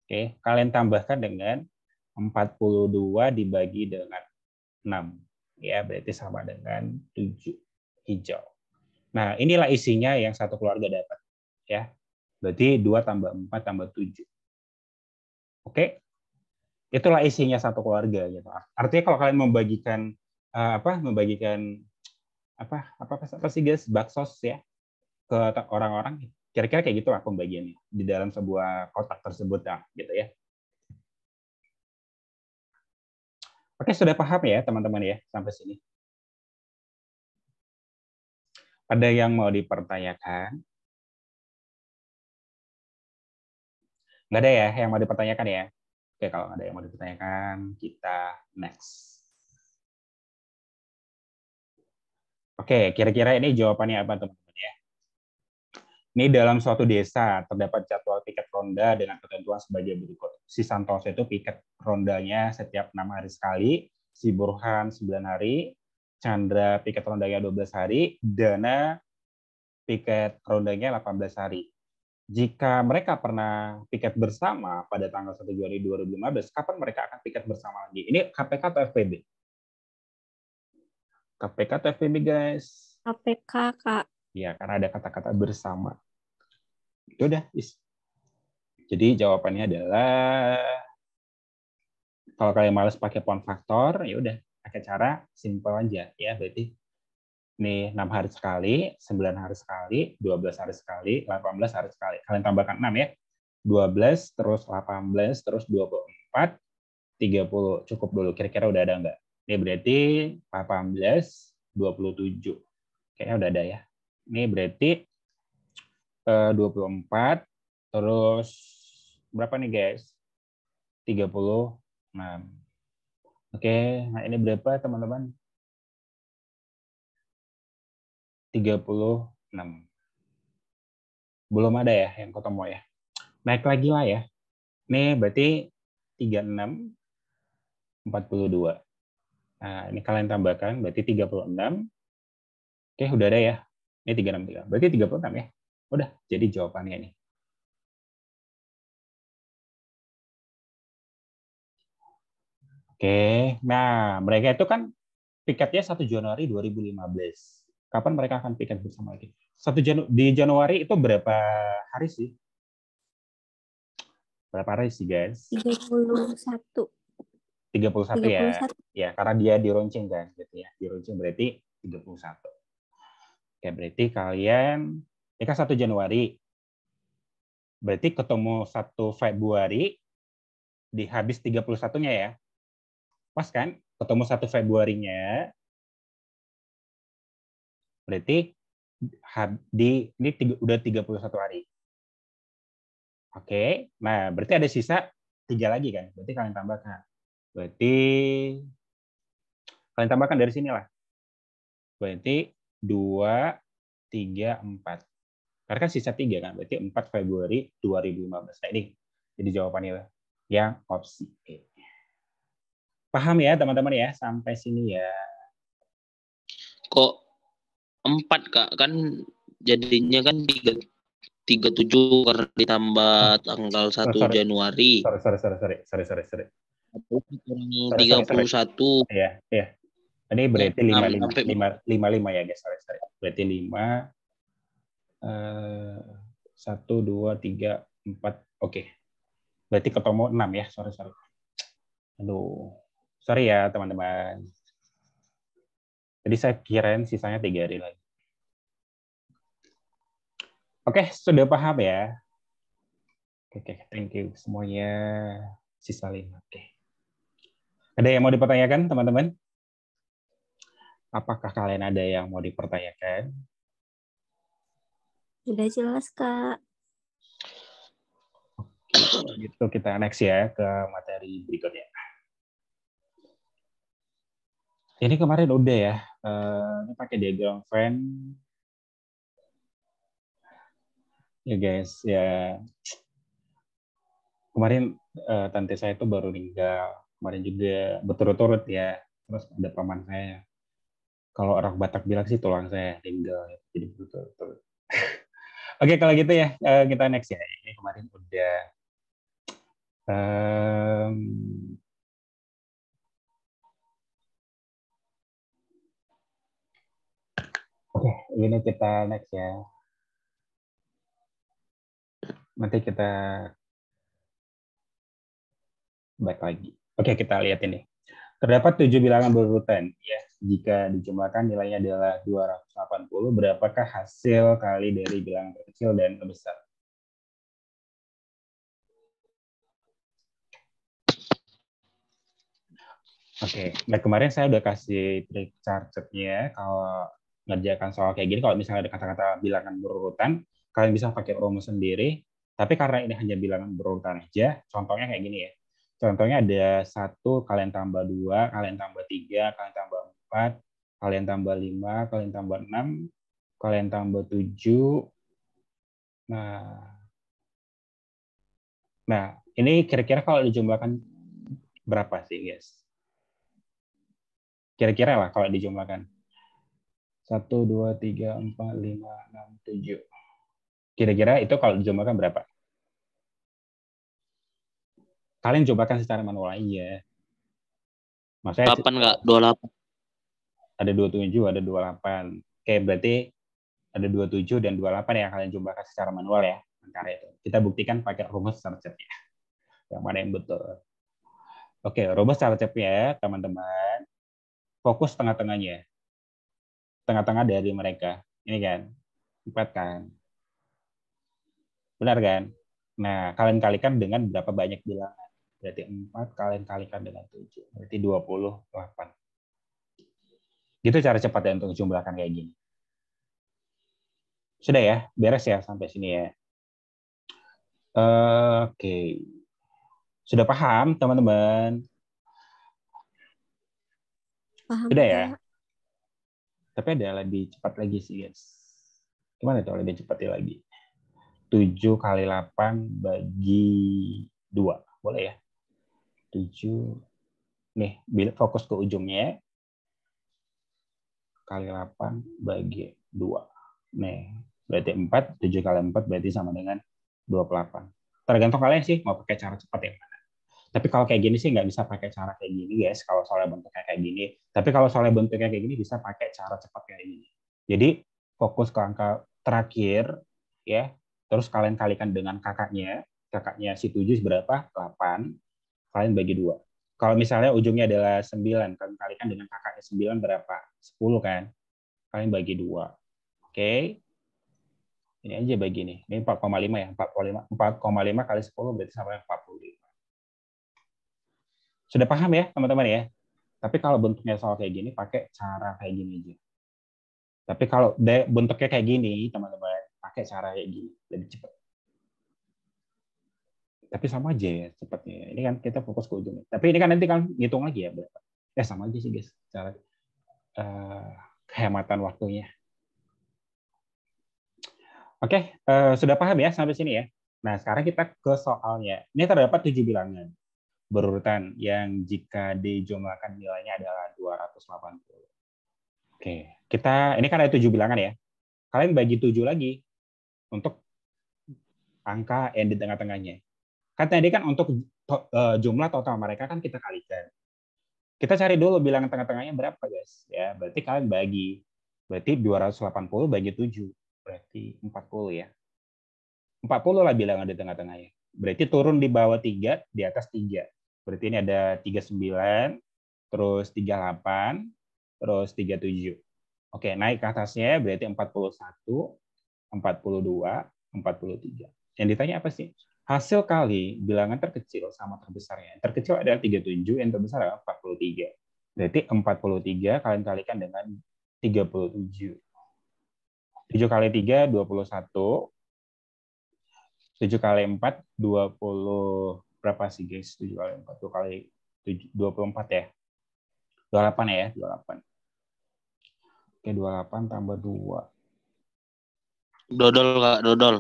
Oke, kalian tambahkan dengan 42 dibagi dengan 6. Ya, berarti sama dengan 7 hijau. Nah, inilah isinya yang satu keluarga dapat. Ya, berarti 2 tambah 4 tambah 7. Oke, okay? itulah isinya satu keluarga gitu. Artinya kalau kalian membagikan uh, apa membagikan apa apa apa, apa sih guys baksos ya ke orang-orang kira-kira kayak gitu lah pembagiannya di dalam sebuah kotak tersebut lah gitu ya. Oke sudah paham ya teman-teman ya sampai sini. Ada yang mau dipertanyakan? Nggak ada ya yang mau dipertanyakan ya? Oke, kalau ada yang mau dipertanyakan, kita next. Oke, kira-kira ini jawabannya apa teman-teman ya? Ini dalam suatu desa terdapat jadwal piket ronda dengan ketentuan sebagai berikut. Si Santos itu piket rondanya setiap enam hari sekali, si Burhan 9 hari, Chandra piket rondanya 12 hari, Dana piket rondanya 18 hari jika mereka pernah piket bersama pada tanggal 1 Juli 2015, kapan mereka akan piket bersama lagi? Ini KPK atau FPB? KPK atau FPB, guys? KPK, Kak. Iya, karena ada kata-kata bersama. Itu ya udah. Is. Jadi jawabannya adalah kalau kalian males pakai pon faktor, ya udah pakai cara simpel aja ya berarti nih 6 hari sekali, 9 hari sekali, 12 hari sekali, 18 hari sekali. Kalian tambahkan 6 ya. 12, terus 18, terus 24, 30. Cukup dulu, kira-kira udah ada nggak? Ini berarti 18, 27. Kayaknya udah ada ya. Ini berarti 24, eh, terus berapa nih guys? 36. Oke, nah ini berapa teman-teman? 36. Belum ada ya yang ketemu ya. Naik lagi lah ya. Ini berarti 36, 42. Nah, ini kalian tambahkan, berarti 36. Oke, udah ada ya. Ini 36. Berarti 36 ya. Udah, jadi jawabannya ini. Oke, nah mereka itu kan piketnya 1 Januari 2015 kapan mereka akan piket bersama lagi. Satu Janu di Januari itu berapa hari sih? Berapa hari sih, guys? 31. 31, 31. ya. Ya, karena dia di runcing, kan gitu ya. di runcing berarti 31. Oke, berarti kalian ini kan 1 Januari. Berarti ketemu satu Februari di habis tiga puluh satunya ya. Pas kan? Ketemu 1 Februarinya, Berarti di ini tiga, udah 31 hari. Oke, okay. nah berarti ada sisa tiga lagi kan? Berarti kalian tambahkan. Berarti kalian tambahkan dari sini lah Berarti dua tiga empat Karena kan sisa tiga kan, berarti 4 Februari 2015. Nah ini jadi jawabannya lah yang opsi E. Paham ya teman-teman ya, sampai sini ya. Kok empat kak kan jadinya kan tiga tiga tujuh karena ditambah tanggal satu Januari. Sorry sorry sorry sorry sorry sorry sorry. Tiga puluh satu. Iya iya. Ini berarti lima lima lima lima ya guys sorry sorry. Berarti lima eh, satu dua tiga empat oke. Berarti ketemu enam ya sorry sorry. Aduh sorry ya teman-teman. Jadi saya kirain sisanya tiga hari lagi. Oke, sudah paham ya? Oke, okay, thank you semuanya. Sisa lima. Oke. Okay. Ada yang mau dipertanyakan, teman-teman? Apakah kalian ada yang mau dipertanyakan? Sudah jelas, Kak. gitu kita next ya ke materi berikutnya. Ini kemarin udah ya. Uh, ini pakai diagram fan. Ya guys, ya kemarin uh, tante saya itu baru meninggal. Kemarin juga berturut-turut ya. Terus ada paman saya. Kalau orang Batak bilang sih tulang saya tinggal. jadi berturut-turut. Oke, kalau gitu ya uh, kita next ya. Ini kemarin udah um, Oke, ini kita next ya. Nanti kita baik lagi. Oke, kita lihat ini. Terdapat tujuh bilangan berurutan. Ya, jika dijumlahkan nilainya adalah 280, berapakah hasil kali dari bilangan terkecil dan terbesar? Oke, nah kemarin saya udah kasih trik nya kalau mengerjakan soal kayak gini, kalau misalnya ada kata-kata bilangan berurutan, kalian bisa pakai rumus sendiri. Tapi karena ini hanya bilangan berurutan aja, contohnya kayak gini ya. Contohnya ada satu kalian tambah dua, kalian tambah tiga, kalian tambah empat, kalian tambah lima, kalian tambah enam, kalian tambah tujuh. Nah, nah ini kira-kira kalau dijumlahkan berapa sih, guys? Kira-kira lah kalau dijumlahkan. Satu, dua, tiga, empat, lima, enam, tujuh. Kira-kira itu kalau dijumlahkan berapa? Kalian cobakan secara manual aja. Ya. Maksudnya, 8 enggak? 28. Ada 27, ada delapan Oke, berarti ada dua tujuh dan dua delapan yang kalian jumlahkan secara manual ya. karena itu. Kita buktikan pakai rumus searcher ya. Yang mana yang betul. Oke, rumus searcher ya, teman-teman. Fokus tengah-tengahnya tengah-tengah dari mereka. Ini kan, empat kan. Benar kan? Nah, kalian kalikan dengan berapa banyak bilangan. Berarti 4 kalian kalikan dengan 7. Berarti 28. Gitu cara cepat ya untuk jumlahkan kayak gini. Sudah ya, beres ya sampai sini ya. Oke. Okay. Sudah paham, teman-teman? Paham. Sudah ya? tapi ada lebih cepat lagi sih guys gimana tuh lebih cepat lagi 7 kali 8 bagi 2 boleh ya 7 nih bila fokus ke ujungnya kali 8 bagi 2 nih berarti 4 7 kali 4 berarti sama dengan 28 tergantung kalian sih mau pakai cara cepat ya tapi kalau kayak gini sih nggak bisa pakai cara kayak gini guys, kalau soalnya bentuknya kayak gini. Tapi kalau soalnya bentuknya kayak gini bisa pakai cara cepat kayak gini. Jadi fokus ke angka terakhir ya, terus kalian kalikan dengan kakaknya. Kakaknya si 7 berapa? 8. Kalian bagi dua. Kalau misalnya ujungnya adalah 9, kalian kalikan dengan kakaknya 9 berapa? 10 kan? Kalian bagi dua. Oke. Okay ini aja bagi nih. Ini 4,5 ya, 4,5 4,5 kali 10 berarti sama 40 sudah paham ya teman-teman ya? Tapi kalau bentuknya soal kayak gini, pakai cara kayak gini aja. Tapi kalau bentuknya kayak gini, teman-teman, pakai cara kayak gini, lebih cepat. Tapi sama aja ya cepatnya. Ini kan kita fokus ke ujungnya. Tapi ini kan nanti kan ngitung lagi ya berapa. Ya sama aja sih guys, cara uh, kehematan waktunya. Oke, okay, uh, eh, sudah paham ya sampai sini ya. Nah, sekarang kita ke soalnya. Ini terdapat tujuh bilangan berurutan yang jika dijumlahkan nilainya adalah 280. Oke, kita ini kan ada tujuh bilangan ya. Kalian bagi tujuh lagi untuk angka yang di tengah-tengahnya. Kan tadi kan untuk e, jumlah total mereka kan kita kalikan. Kita cari dulu bilangan tengah-tengahnya berapa, guys. Ya, berarti kalian bagi. Berarti 280 bagi 7. Berarti 40 ya. 40 lah bilangan di tengah-tengahnya. Berarti turun di bawah 3, di atas 3. Berarti ini ada 39, terus 38, terus 37. Oke, naik ke atasnya berarti 41, 42, 43. Yang ditanya apa sih? Hasil kali bilangan terkecil sama terbesarnya. Yang terkecil adalah 37, yang terbesar adalah 43. Berarti 43 kalian kalikan dengan 37. 7 kali 3, 21. 7 kali 4, 20, berapa sih guys? 7 kali 4, 2 kali 7, 24 ya. 28 ya, 28. Oke, 28 tambah 2. Dodol, Kak, dodol.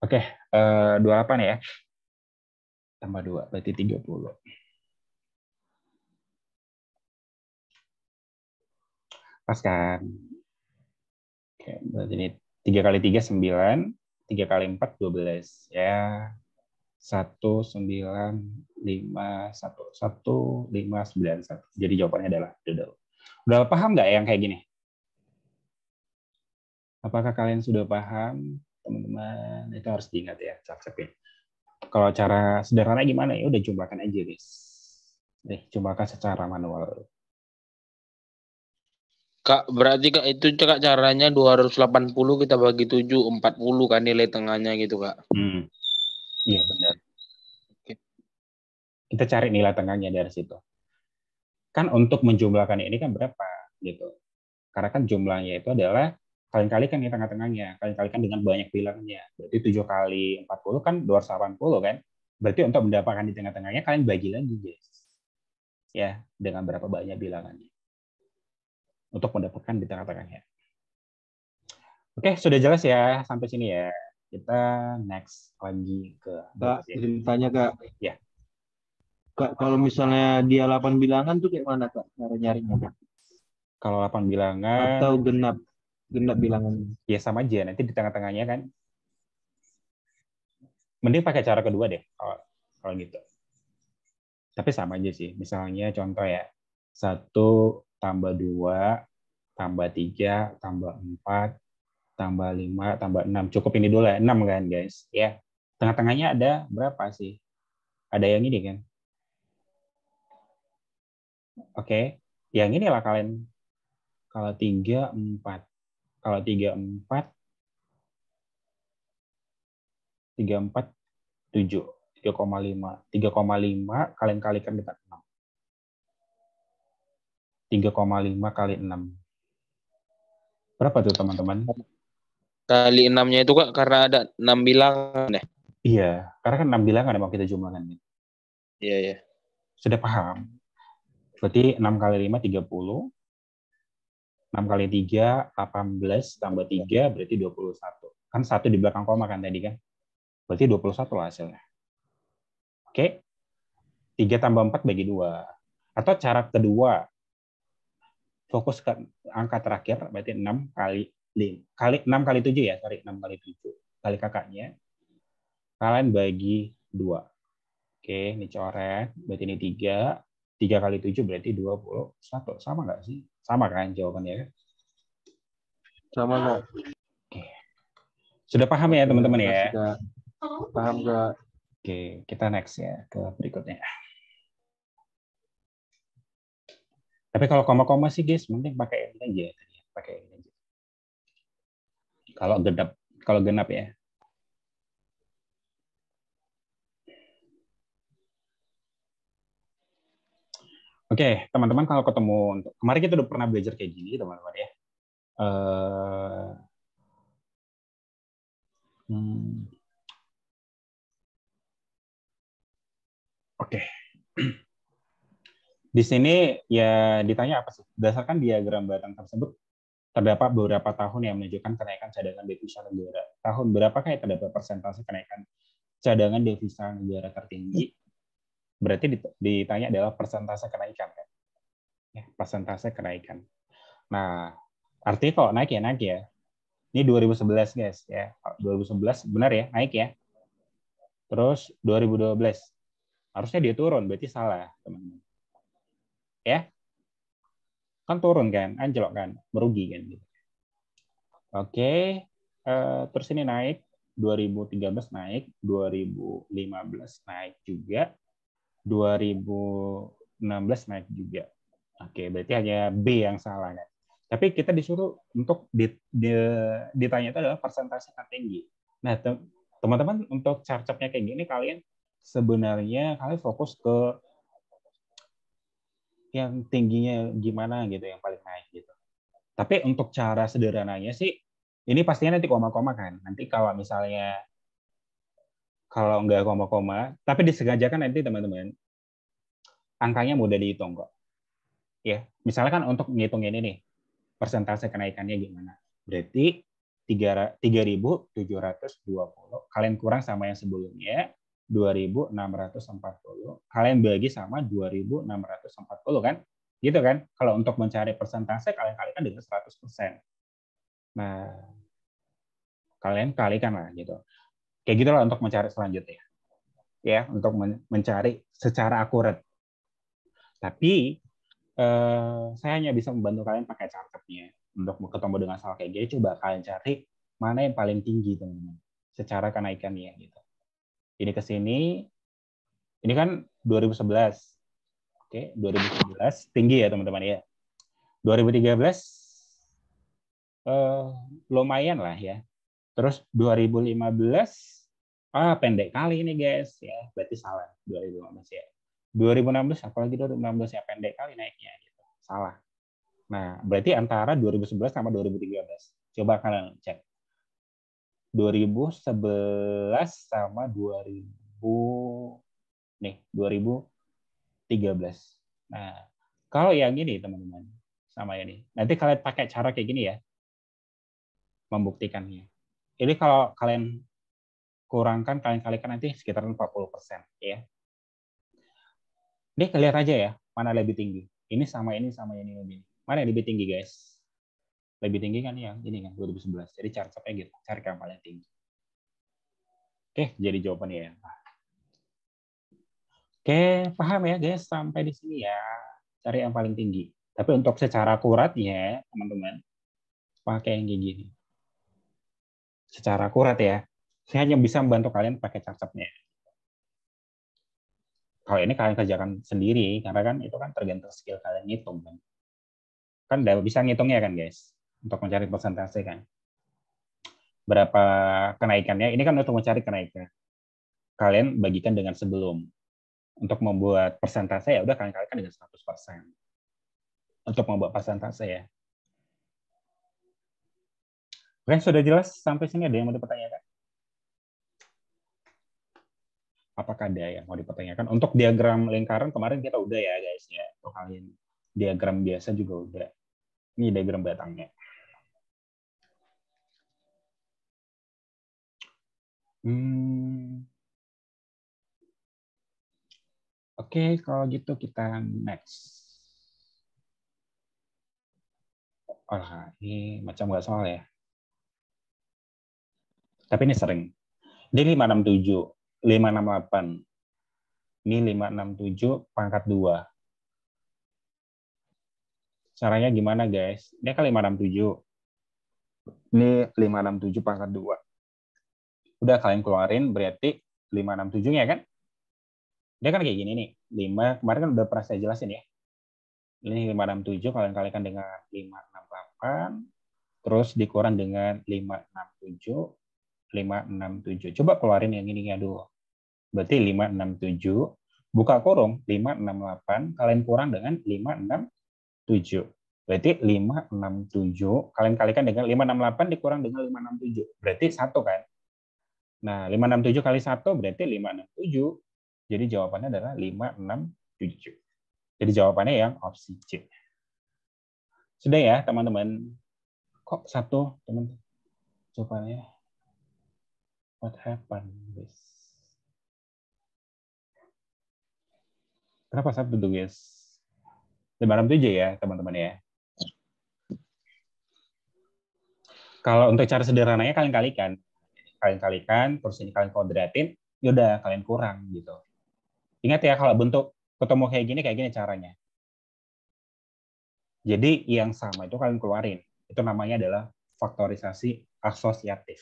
Oke, okay, uh, 28 ya. Tambah 2, berarti 30. Pas kan? Oke, berarti ini 3 kali tiga sembilan, tiga kali empat dua belas Ya, satu sembilan lima satu satu lima sembilan satu Jadi jawabannya adalah dodol. Udah paham nggak yang kayak gini? Apakah kalian sudah paham, teman-teman? Itu harus diingat ya, cak ya. Kalau cara sederhana gimana ya? Udah jumlahkan aja, guys. Nih, jumlahkan secara manual. Kak, berarti Kak itu Kak caranya 280 kita bagi 7, 40 kan nilai tengahnya gitu Kak. Hmm. Iya benar. Oke. Kita cari nilai tengahnya dari situ. Kan untuk menjumlahkan ini kan berapa gitu. Karena kan jumlahnya itu adalah kalian kan nilai tengah-tengahnya, kalian kan dengan banyak bilangannya. Berarti 7 kali 40 kan 280 kan. Berarti untuk mendapatkan di tengah-tengahnya kalian bagi lagi guys. Ya, dengan berapa banyak bilangannya untuk mendapatkan di tengah-tengahnya. Oke, sudah jelas ya sampai sini ya. Kita next lagi ke Kak, izin tanya Kak. Ya. Kak, kalau misalnya dia 8 bilangan tuh kayak mana Kak cara nyarinya? Kalau 8 bilangan atau genap genap bilangan. Ya sama aja nanti di tengah-tengahnya kan. Mending pakai cara kedua deh kalau kalau gitu. Tapi sama aja sih. Misalnya contoh ya satu tambah 2, tambah 3, tambah 4, tambah 5, tambah 6. Cukup ini dulu ya, 6 kan guys. Ya, tengah-tengahnya ada berapa sih? Ada yang ini kan? Oke, okay. yang ini lah kalian. Kalau 3, 4. Kalau 3, 4, 3, 4, 7 3,5 3,5 kalian kalikan dekat 6 3,5 kali 6. Berapa tuh teman-teman? Kali 6-nya itu Kak karena ada 6 bilangan ya? Iya, karena kan 6 bilangan mau kita jumlahkan. Iya, iya. Sudah paham. Berarti 6 kali 5, 30. 6 kali 3, 18, tambah 3, berarti 21. Kan 1 di belakang koma kan tadi kan? Berarti 21 lah hasilnya. Oke? 3 tambah 4 bagi 2. Atau cara kedua, fokus ke angka terakhir berarti 6 kali 5 kali 6 kali 7 ya sorry 6 kali 7 kali kakaknya kalian bagi 2 oke ini coret berarti ini 3 3 kali 7 berarti 21 sama nggak sih sama kan jawabannya kan? sama nggak oke sudah paham ya teman-teman ya sudah paham nggak oke kita next ya ke berikutnya Tapi kalau koma-koma sih guys, mending pakai ini aja tadi, pakai ini aja. Kalau genap, kalau genap ya. Oke, teman-teman kalau ketemu untuk kemarin kita udah pernah belajar kayak gini, teman-teman ya. Uh, hmm. Oke. Okay. Di sini ya ditanya apa sih? Berdasarkan diagram batang tersebut, terdapat beberapa tahun yang menunjukkan kenaikan cadangan devisa negara. Tahun berapa? Kayak terdapat persentase kenaikan cadangan devisa negara tertinggi? Berarti ditanya adalah persentase kenaikan kan? Ya, persentase kenaikan. Nah, artinya kalau naik ya naik ya. Ini 2011 guys ya. 2011 benar ya naik ya. Terus 2012 harusnya dia turun berarti salah teman-teman ya kan turun kan anjlok kan merugi kan gitu. oke eh, terus ini naik 2013 naik 2015 naik juga 2016 naik juga oke berarti hanya B yang salah kan tapi kita disuruh untuk ditanya itu adalah persentase tertinggi nah teman-teman untuk charge-nya kayak gini kalian sebenarnya kalian fokus ke yang tingginya gimana gitu yang paling naik gitu. Tapi untuk cara sederhananya sih ini pastinya nanti koma-koma kan. Nanti kalau misalnya kalau enggak koma-koma, tapi disengajakan nanti teman-teman angkanya mudah dihitung kok. Ya, misalnya kan untuk ngitung ini nih persentase kenaikannya gimana. Berarti 3.720 kalian kurang sama yang sebelumnya 2640 kalian bagi sama 2640 kan gitu kan kalau untuk mencari persentase kalian kalikan dengan 100% nah kalian kalikan lah gitu kayak gitulah untuk mencari selanjutnya ya untuk mencari secara akurat tapi eh, saya hanya bisa membantu kalian pakai chartnya untuk ketemu dengan salah kayak gini coba kalian cari mana yang paling tinggi teman-teman secara kenaikannya gitu ini ke sini. Ini kan 2011. Oke, 2011 tinggi ya teman-teman ya. 2013 eh, lumayan lah ya. Terus 2015 ah pendek kali ini guys ya. Berarti salah 2015 ya. 2016 apalagi 2016 ya pendek kali naiknya gitu. Salah. Nah, berarti antara 2011 sama 2013. Coba kalian cek. 2011 sama 2000 nih 2013. Nah, kalau yang ini teman-teman sama ini. Nanti kalian pakai cara kayak gini ya. Membuktikannya. Ini kalau kalian kurangkan kalian kalikan nanti sekitar 40% ya. Ini kalian aja ya, mana lebih tinggi. Ini sama ini sama ini lebih. Mana yang lebih tinggi, guys? lebih tinggi kan yang ini kan 2011 jadi chart up gitu cari yang paling tinggi oke jadi jawabannya ya oke paham ya guys sampai di sini ya cari yang paling tinggi tapi untuk secara akurat ya teman-teman pakai yang kayak gini secara akurat ya saya hanya bisa membantu kalian pakai chart nya kalau ini kalian kerjakan sendiri karena kan itu kan tergantung skill kalian ngitung kan kan udah bisa ngitungnya kan guys untuk mencari persentase kan. Berapa kenaikannya? Ini kan untuk mencari kenaikan. Kalian bagikan dengan sebelum. Untuk membuat persentase ya udah kalian kalikan dengan 100%. Untuk membuat persentase ya. Oke, sudah jelas sampai sini ada yang mau dipertanyakan? Apakah ada yang mau dipertanyakan? Untuk diagram lingkaran kemarin kita udah ya guys ya. Untuk kalian diagram biasa juga udah. Ini diagram batangnya. Hmm. Oke, okay, kalau gitu kita next. Oh, ini macam nggak soal ya. Tapi ini sering. Ini 567, 568. Ini 567 pangkat 2. Caranya gimana guys? Ini kan 567. Ini 567 pangkat 2 udah kalian keluarin berarti 567 nya kan dia kan kayak gini nih 5 kemarin kan udah pernah saya jelasin ya ini 567 kalian kalikan dengan 568 terus dikurang dengan 567 567 coba keluarin yang ini ya dulu berarti 567 buka kurung 568 kalian kurang dengan 567 berarti 567 kalian kalikan dengan 568 dikurang dengan 567 berarti satu kan Nah, 567 kali 1 berarti 567. Jadi jawabannya adalah 567. Jadi jawabannya yang opsi C. Sudah ya, teman-teman. Kok satu, teman? teman coba ya What happened this? Kenapa satu tuh, guys? 567 ya, teman-teman ya. Kalau untuk cara sederhananya kalian kalikan kalian kalikan, terus ini kalian kuadratin, yaudah kalian kurang gitu. Ingat ya kalau bentuk ketemu kayak gini, kayak gini caranya. Jadi yang sama itu kalian keluarin. Itu namanya adalah faktorisasi asosiatif.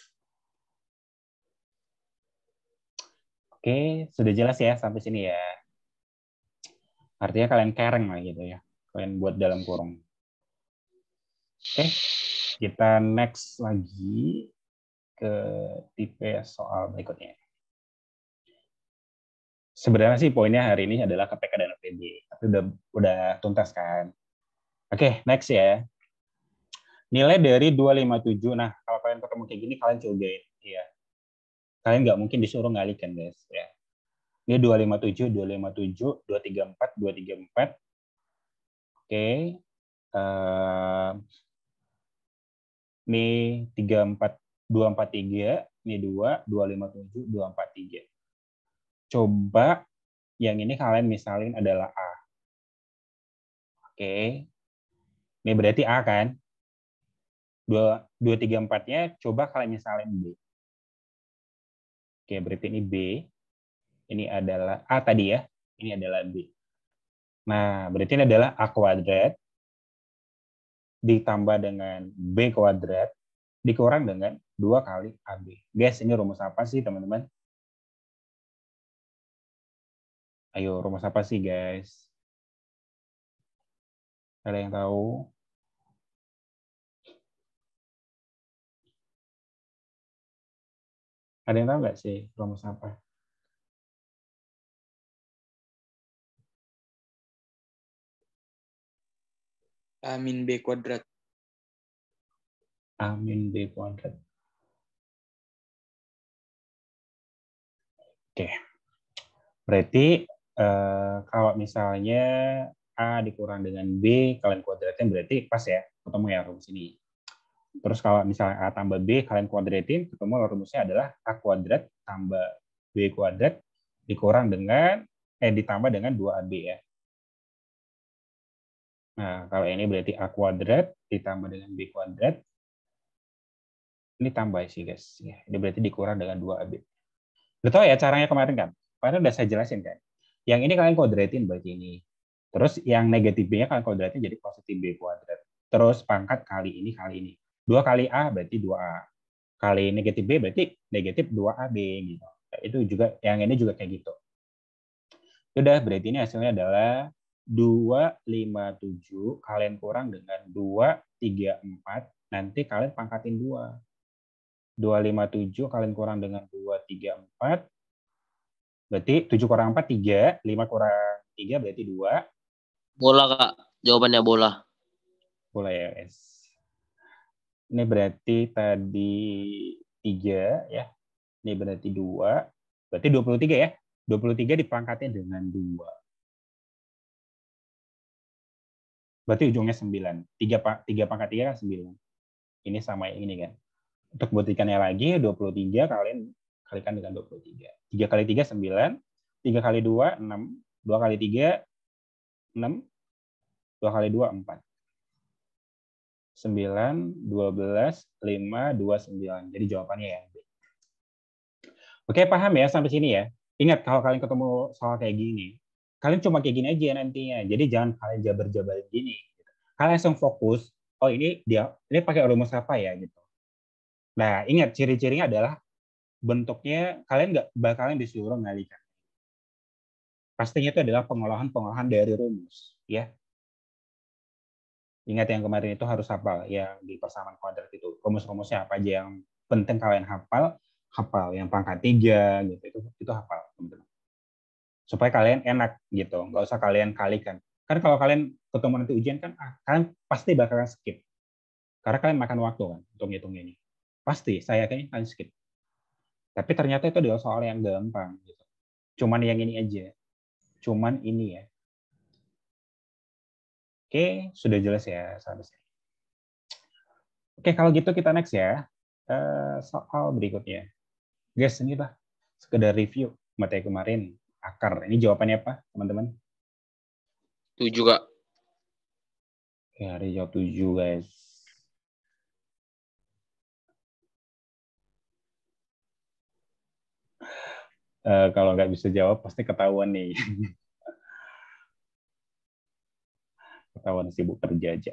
Oke, sudah jelas ya sampai sini ya. Artinya kalian kereng lah gitu ya. Kalian buat dalam kurung. Oke, kita next lagi ke tipe soal berikutnya. Sebenarnya sih poinnya hari ini adalah KPK dan OPD, tapi udah udah tuntas kan. Oke, okay, next ya. Nilai dari 257. Nah, kalau kalian ketemu kayak gini, kalian coba Ya. Kalian nggak mungkin disuruh ngalikan, guys. Ya. Ini 257, 257, 234, 234. Oke. Okay. Uh, eh, ini 34 243, ini 2, 257, 243. Coba yang ini kalian misalin adalah A. Oke. Ini berarti A kan? 234 nya coba kalian misalin B. Oke, berarti ini B. Ini adalah A tadi ya. Ini adalah B. Nah, berarti ini adalah A kuadrat ditambah dengan B kuadrat dikurang dengan 2 kali AB. Guys, ini rumus apa sih, teman-teman? Ayo, rumus apa sih, guys? Ada yang tahu? Ada yang tahu nggak sih rumus apa? Amin B kuadrat. Amin B kuadrat. Oke. Berarti eh, kalau misalnya A dikurang dengan B, kalian kuadratin berarti pas ya, ketemu ya rumus ini. Terus kalau misalnya A tambah B, kalian kuadratin, ketemu rumusnya adalah A kuadrat tambah B kuadrat dikurang dengan, eh ditambah dengan 2AB ya. Nah, kalau ini berarti A kuadrat ditambah dengan B kuadrat. Ini tambah sih guys. Ini berarti dikurang dengan 2AB. Udah tau ya caranya kemarin kan? Kemarin udah saya jelasin kan? Yang ini kalian kuadratin berarti ini. Terus yang negatif B-nya kalian kuadratin jadi positif B kuadrat. Terus pangkat kali ini kali ini. 2 kali A berarti 2A. Kali negatif B berarti negatif 2AB gitu. Nah, itu juga yang ini juga kayak gitu. Sudah berarti ini hasilnya adalah 257 kalian kurang dengan 234 nanti kalian pangkatin 2. 257 kalian kurang dengan 234. Berarti 7 kurang 4, 3. 5 kurang 3 berarti 2. Bola, Kak. Jawabannya bola. Bola ya, guys. Ini berarti tadi 3 ya. Ini berarti 2. Berarti 23 ya. 23 dipangkatnya dengan 2. Berarti ujungnya 9. 3, 3 pangkat 3 kan 9. Ini sama yang ini kan. Untuk kebalikannya lagi, 23 kalian kalikan dengan 23. 3 kali 3, 9. 3 kali 2, 6. 2 kali 3, 6. 2 kali 2, 4. 9, 12, 5, 2 9. Jadi jawabannya ya Oke, paham ya sampai sini ya. Ingat kalau kalian ketemu soal kayak gini, kalian cuma kayak gini aja nantinya. Jadi jangan kalian jabar jabar gini. Kalian langsung fokus, oh ini dia ini pakai rumus apa ya gitu. Nah, ingat ciri-cirinya adalah bentuknya kalian nggak bakalan disuruh ngalikan. Pastinya itu adalah pengolahan-pengolahan dari rumus, ya. Ingat yang kemarin itu harus hafal ya di persamaan kuadrat itu. Rumus-rumusnya apa aja yang penting kalian hafal, hafal. Yang pangkat tiga gitu itu itu hafal, teman-teman. Supaya kalian enak gitu, nggak usah kalian kalikan. Karena kalau kalian ketemu nanti ujian kan, ah, kalian pasti bakalan skip. Karena kalian makan waktu kan untuk ngitung ini. Pasti, saya yakin akan skip. Tapi ternyata itu adalah soal yang gampang. Gitu. Cuman yang ini aja. Cuman ini ya. Oke, sudah jelas ya seharusnya. Oke, kalau gitu kita next ya. Eh, soal berikutnya. Guys, ini lah sekedar review materi kemarin. Akar. Ini jawabannya apa, teman-teman? Tujuh, Kak. Ya, ada jawab tujuh, guys. Eh, kalau nggak bisa jawab pasti ketahuan nih. ketahuan sibuk kerja aja.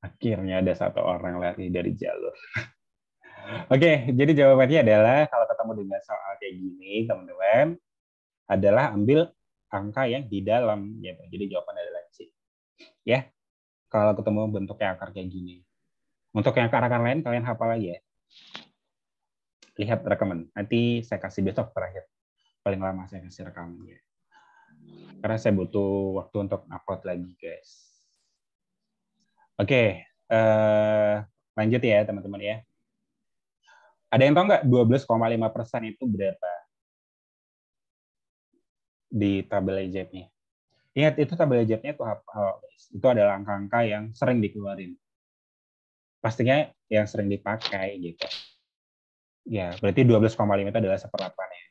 Akhirnya ada satu orang lari dari jalur. Oke, jadi jawabannya adalah kalau ketemu dengan soal kayak gini, teman-teman, adalah ambil angka yang di dalam. Gitu. Jadi jawaban adalah C ya kalau ketemu bentuk yang akar kayak gini. Untuk yang akar-akar lain kalian hafal lagi Ya. Lihat rekaman. Nanti saya kasih besok terakhir. Paling lama saya kasih ya. Karena saya butuh waktu untuk upload lagi, guys. Oke, uh, lanjut ya teman-teman ya. Ada yang tahu nggak 12,5 persen itu berapa di tabel EJP? Ingat itu tabel hijabnya itu hafal, itu adalah angka-angka yang sering dikeluarin. Pastinya yang sering dipakai gitu. Ya, berarti 12,5 itu adalah seperlapan ya.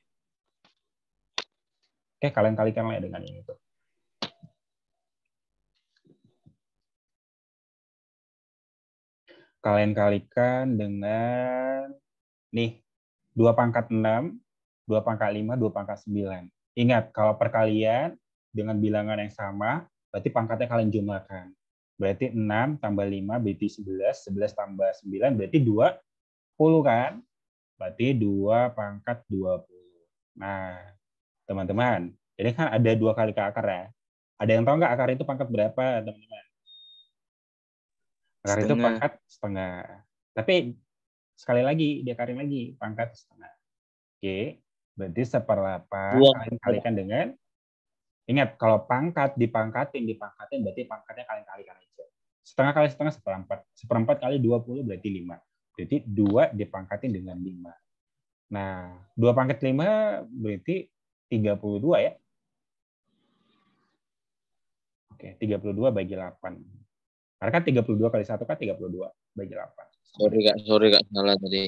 Oke, kalian kalikan lah ya dengan ini tuh. kalian kalikan dengan nih 2 pangkat 6, 2 pangkat 5, 2 pangkat 9. Ingat, kalau perkalian dengan bilangan yang sama, berarti pangkatnya kalian jumlahkan. Berarti 6 tambah 5 berarti 11, 11 tambah 9 berarti 20 kan? Berarti 2 pangkat 20. Nah, teman-teman, ini kan ada dua kali ke akar ya. Ada yang tahu nggak akar itu pangkat berapa, teman-teman? Akar setengah. itu pangkat setengah. Tapi sekali lagi, dia diakarin lagi, pangkat setengah. Oke, berarti seperlapan kalian kalikan dengan Ingat, kalau pangkat dipangkatin, dipangkatin berarti pangkatnya kali kali aja. Setengah kali setengah seperempat. Seperempat kali 20 berarti 5. Berarti 2 dipangkatin dengan 5. Nah, 2 pangkat 5 berarti 32 ya. Oke, 32 bagi 8. Karena kan 32 kali 1 kan 32 bagi 8. Sorry Kak, sorry Kak, salah tadi.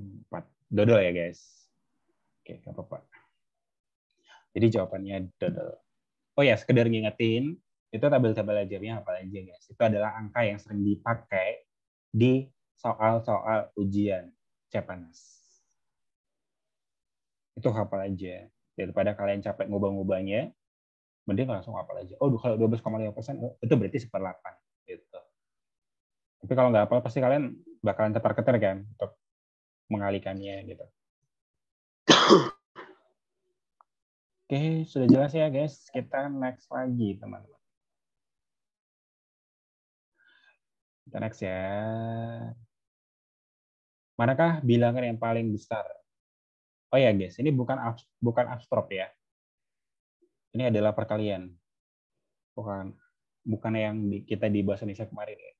4. Dodol ya guys. Oke, gak apa-apa. Jadi jawabannya dodol. Oh ya, sekedar ngingetin, itu tabel-tabel ajarnya apa aja guys. Itu adalah angka yang sering dipakai di soal-soal ujian CPNS. Itu apa aja. Daripada kalian capek ngubah-ngubahnya, mending langsung apa aja. Oh, kalau 12,5 persen, oh, itu berarti seperdelapan. Gitu. Tapi kalau nggak apa-apa pasti kalian bakalan ketar keter kan untuk mengalikannya gitu. Oke, sudah jelas ya guys. Kita next lagi teman-teman. Kita next ya. Manakah bilangan yang paling besar? Oh ya guys, ini bukan bukan abstrop ya. Ini adalah perkalian. Bukan bukan yang di, kita di bahasa Indonesia kemarin ya.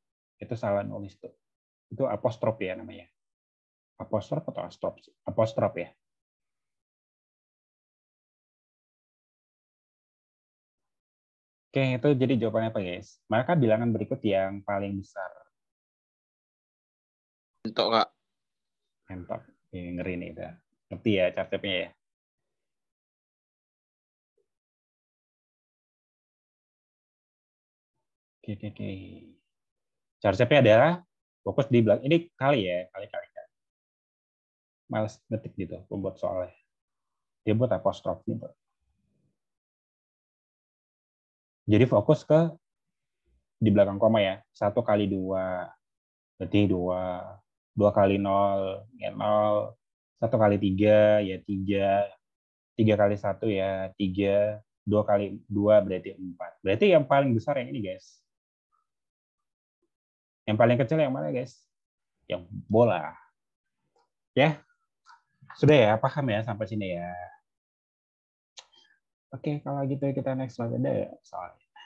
Itu salah nulis tuh. Itu apostrop ya namanya. Apostrop atau astrop? Apostrop ya. Oke, itu jadi jawabannya apa guys? Maka bilangan berikut yang paling besar. Entok, Kak. Entok. Ya, ngeri nih. Dah. Ngerti ya cap-capnya ya? Oke, oke, oke. Cap-capnya adalah fokus di belakang. Ini kali ya, kali-kali. Males ngetik gitu, pembuat soalnya. Dia buat apostrof gitu. Jadi fokus ke di belakang koma ya. Satu kali dua, berarti dua. Dua kali nol, ya nol. Satu kali tiga, ya tiga. Tiga kali satu, ya tiga. Dua kali dua, berarti empat. Berarti yang paling besar yang ini, guys. Yang paling kecil yang mana, guys? Yang bola. Ya, sudah ya, paham ya sampai sini ya. Oke, okay, kalau gitu kita next slide ada ya soalnya. Oke,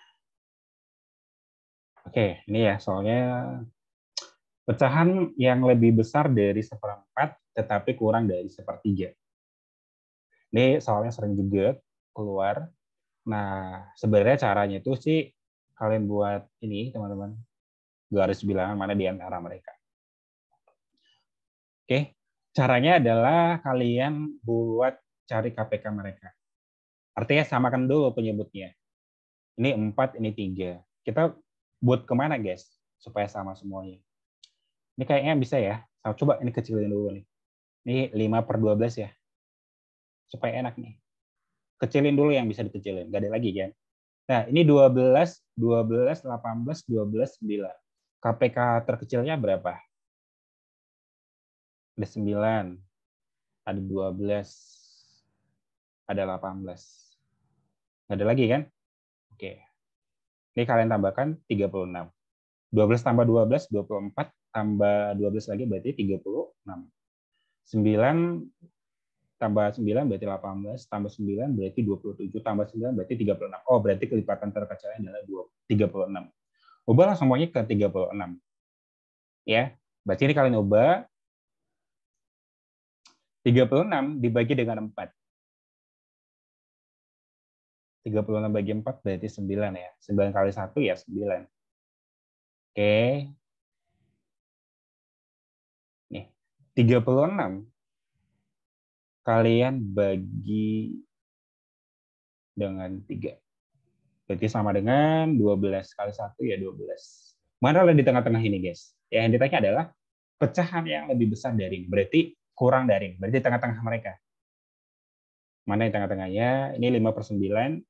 okay, ini ya soalnya pecahan yang lebih besar dari seperempat tetapi kurang dari sepertiga. Ini soalnya sering juga keluar. Nah, sebenarnya caranya itu sih kalian buat ini teman-teman garis bilangan mana di antara mereka. Oke, okay. caranya adalah kalian buat cari KPK mereka Artinya samakan dulu penyebutnya. Ini empat, ini tiga. Kita buat kemana guys? Supaya sama semuanya. Ini kayaknya bisa ya. Coba ini kecilin dulu nih. Ini 5 per 12 ya. Supaya enak nih. Kecilin dulu yang bisa dikecilin. Gak ada lagi kan? Nah, ini 12, 12, 18, 12, 9. KPK terkecilnya berapa? Ada 9, ada 12, ada 18. Nggak ada lagi kan? Oke. Ini kalian tambahkan 36. 12 tambah 12, 24 tambah 12 lagi berarti 36. 9 tambah 9 berarti 18, tambah 9 berarti 27, tambah 9 berarti 36. Oh, berarti kelipatan terkecilnya adalah 36. Ubah langsung semuanya ke 36. Ya, berarti ini kalian ubah 36 dibagi dengan 4. 36 bagi 4 berarti 9 ya. 9 kali 1 ya 9. Oke. Nih, 36 kalian bagi dengan 3. Berarti sama dengan 12 kali 1 ya 12. Mana lah di tengah-tengah ini guys? Ya, yang ditanya adalah pecahan yang lebih besar dari ini. Berarti kurang dari ini. Berarti tengah-tengah mereka mana yang tengah-tengahnya, ini 5 per 9,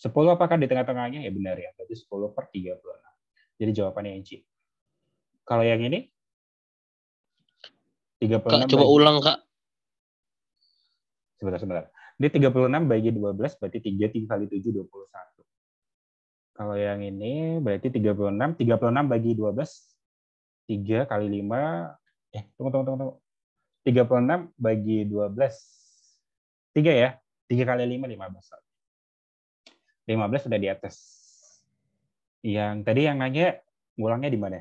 10 apakah di tengah-tengahnya? Ya benar ya, berarti 10 per 36. Jadi jawabannya yang C. Kalau yang ini? 36 Kak, coba bagi... ulang, Kak. Sebentar, sebentar. Ini 36 bagi 12, berarti 3, 3 kali 7, 21. Kalau yang ini berarti 36, 36 bagi 12, 3 kali 5, eh tunggu, tunggu, tunggu. 36 bagi 12, 3 ya, 3 kali 5, 15. 15 sudah di atas. Yang tadi yang nanya ngulangnya di mana?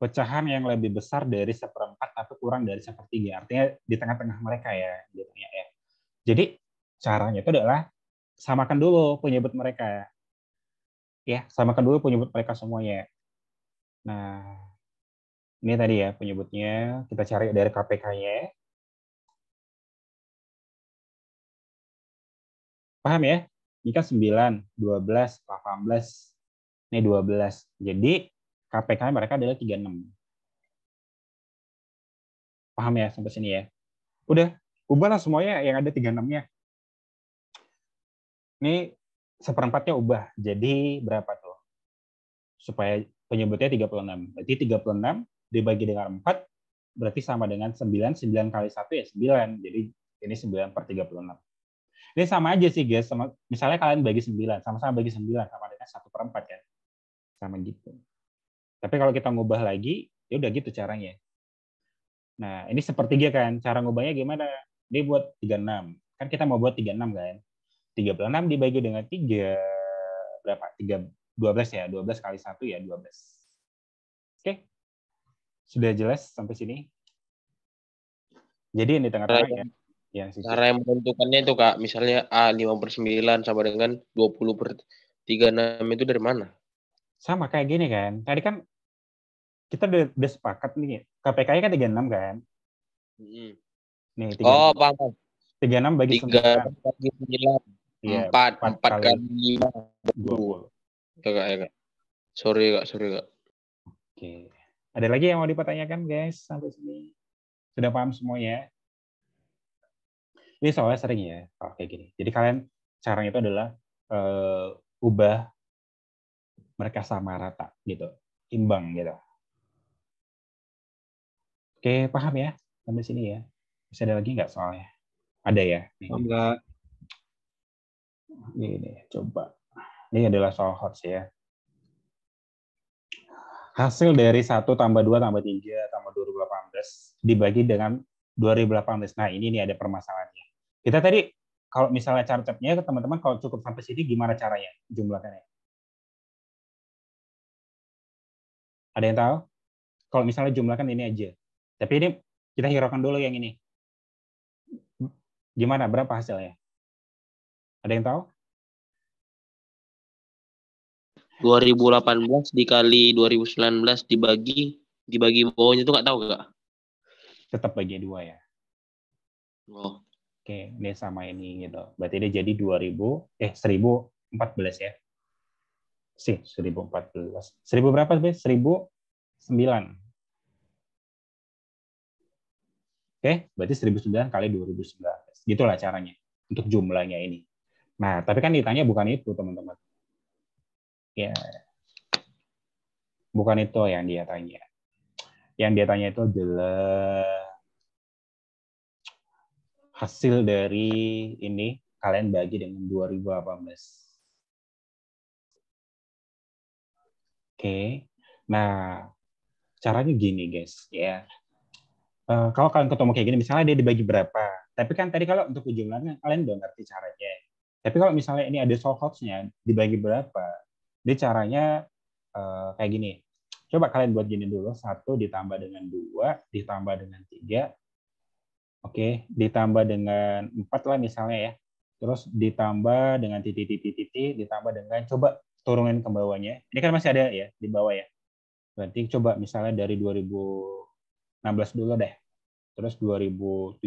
pecahan yang lebih besar dari seperempat atau kurang dari sepertiga. Artinya di tengah-tengah mereka ya, ya. Jadi caranya itu adalah samakan dulu penyebut mereka. Ya, samakan dulu penyebut mereka semuanya. Nah, ini tadi ya penyebutnya, kita cari dari KPK-nya. Paham ya? Ini kan 9, 12, 18, ini 12. Jadi KPK mereka adalah 36. Paham ya sampai sini ya? Udah, ubahlah semuanya yang ada 36-nya. Ini seperempatnya ubah. Jadi berapa tuh? Supaya penyebutnya 36. Berarti 36 dibagi dengan 4, berarti sama dengan 9. 9 kali 1 ya 9. Jadi ini 9 per 36. Ini sama aja sih guys. Sama, misalnya kalian bagi 9, sama-sama bagi 9, sama dengan 1 per 4 ya. Kan? Sama gitu. Tapi kalau kita ngubah lagi, ya udah gitu caranya. Nah, ini sepertiga kan. Cara ngubahnya gimana? Dia buat 36. Kan kita mau buat 36 kan? 36 dibagi dengan 3 berapa? 3 12 ya. 12 kali 1 ya 12. Oke. okay. Sudah jelas sampai sini? Jadi yang di tengah-tengah ya? Iya, cara yang menentukannya itu Kak, misalnya A 5 per 9 sama dengan puluh per enam itu dari mana? Sama kayak gini kan. Tadi kan kita udah, udah sepakat nih, KPK-nya kan enam kan? Hmm. Nih, 36. Oh, paham. 36 bagi 9. 3 bagi 9. Empat 4, 4, 4 kali 5. 20. Kak, ya, Kak. Sorry, Kak. Sorry, Kak. Oke. Okay. Ada lagi yang mau dipertanyakan, guys? Sampai sini sudah paham semuanya? Ini soalnya sering ya, kalau kayak gini. Jadi kalian caranya itu adalah uh, ubah mereka sama rata gitu, imbang gitu. Oke, paham ya? Sampai sini ya. Bisa ada lagi nggak soalnya? Ada ya? Enggak. Ini coba. Ini adalah soal hot ya hasil dari 1 tambah 2 tambah 3 tambah 2018 dibagi dengan 2018. Nah, ini nih ada permasalahannya. Kita tadi kalau misalnya cara capnya teman-teman kalau cukup sampai sini gimana caranya jumlahnya? Ada yang tahu? Kalau misalnya jumlahkan ini aja. Tapi ini kita hiraukan dulu yang ini. Gimana berapa hasilnya? Ada yang tahu? 2018 dikali 2019 dibagi dibagi bawahnya itu nggak tahu nggak? Tetap bagi dua ya. Oh. Oke, ini sama ini gitu. Berarti dia jadi 2000 eh 1014 ya. Sih, 1014. 1000 berapa sih? 1009. Oke, berarti 1009 kali 2019. Gitulah caranya untuk jumlahnya ini. Nah, tapi kan ditanya bukan itu, teman-teman. Ya. Bukan itu yang dia tanya. Yang dia tanya itu adalah hasil dari ini kalian bagi dengan 2018. Oke. Nah, caranya gini, guys, ya. Uh, kalau kalian ketemu kayak gini, misalnya dia dibagi berapa. Tapi kan tadi kalau untuk jumlahnya kalian udah ngerti caranya. Tapi kalau misalnya ini ada sold nya dibagi berapa, jadi caranya uh, kayak gini. Coba kalian buat gini dulu. Satu ditambah dengan dua, ditambah dengan tiga. Oke, ditambah dengan empat lah misalnya ya. Terus ditambah dengan titik-titik-titik, ditambah dengan coba turunin ke bawahnya. Ini kan masih ada ya di bawah ya. Berarti coba misalnya dari 2016 dulu deh. Terus 2017,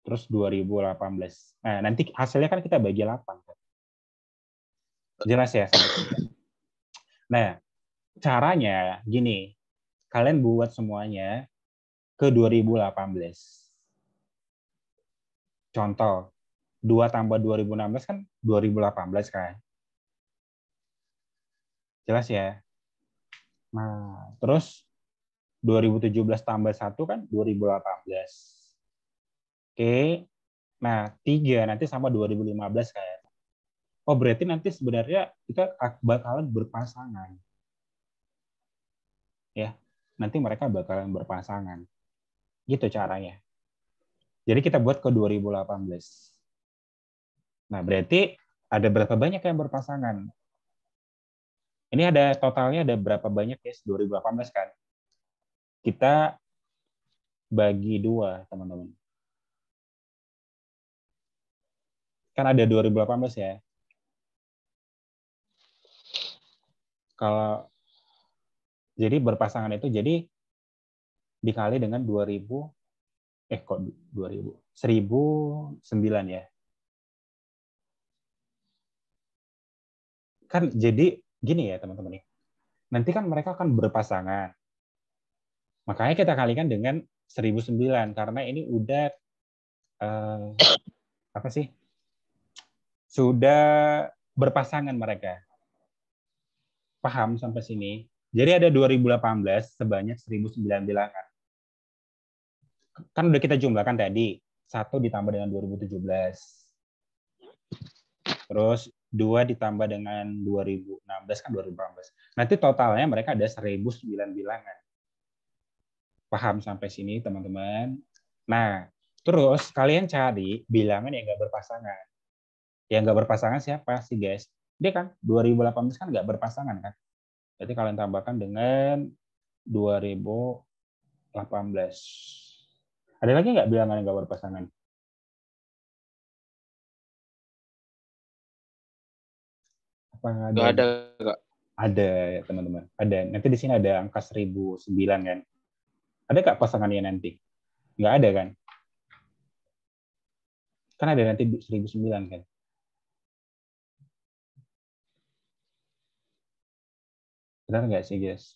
terus 2018. Nah, nanti hasilnya kan kita bagi 8 kan. Jelas ya. Nah, caranya gini, kalian buat semuanya ke 2018. Contoh, 2 tambah 2016 kan 2018 kan. Jelas ya? Nah, terus 2017 tambah 1 kan 2018. Oke. Nah, 3 nanti sama 2015 kan oh berarti nanti sebenarnya kita bakalan berpasangan. Ya, nanti mereka bakalan berpasangan. Gitu caranya. Jadi kita buat ke 2018. Nah, berarti ada berapa banyak yang berpasangan? Ini ada totalnya ada berapa banyak ya 2018 kan? Kita bagi dua, teman-teman. Kan ada 2018 ya. kalau jadi berpasangan itu jadi dikali dengan 2000 eh kok 2000 1009 ya kan jadi gini ya teman-teman nih nanti kan mereka akan berpasangan makanya kita kalikan dengan 1009 karena ini udah eh, apa sih sudah berpasangan mereka paham sampai sini. Jadi ada 2018 sebanyak 1009 bilangan. Kan udah kita jumlahkan tadi. Satu ditambah dengan 2017. Terus dua ditambah dengan 2016 kan 2018. Nanti totalnya mereka ada 1009 bilangan. Paham sampai sini teman-teman? Nah, terus kalian cari bilangan yang nggak berpasangan. Yang nggak berpasangan siapa sih guys? Dia kan 2018 kan nggak berpasangan kan. Jadi kalian tambahkan dengan 2018. Ada lagi nggak bilangan yang nggak berpasangan? Apa ada? Nggak ada, nggak. Ada ya teman-teman. Ada. Nanti di sini ada angka 1009 kan. Ada nggak pasangannya nanti? Nggak ada kan? Kan ada nanti 1009 kan? Benar nggak sih, guys?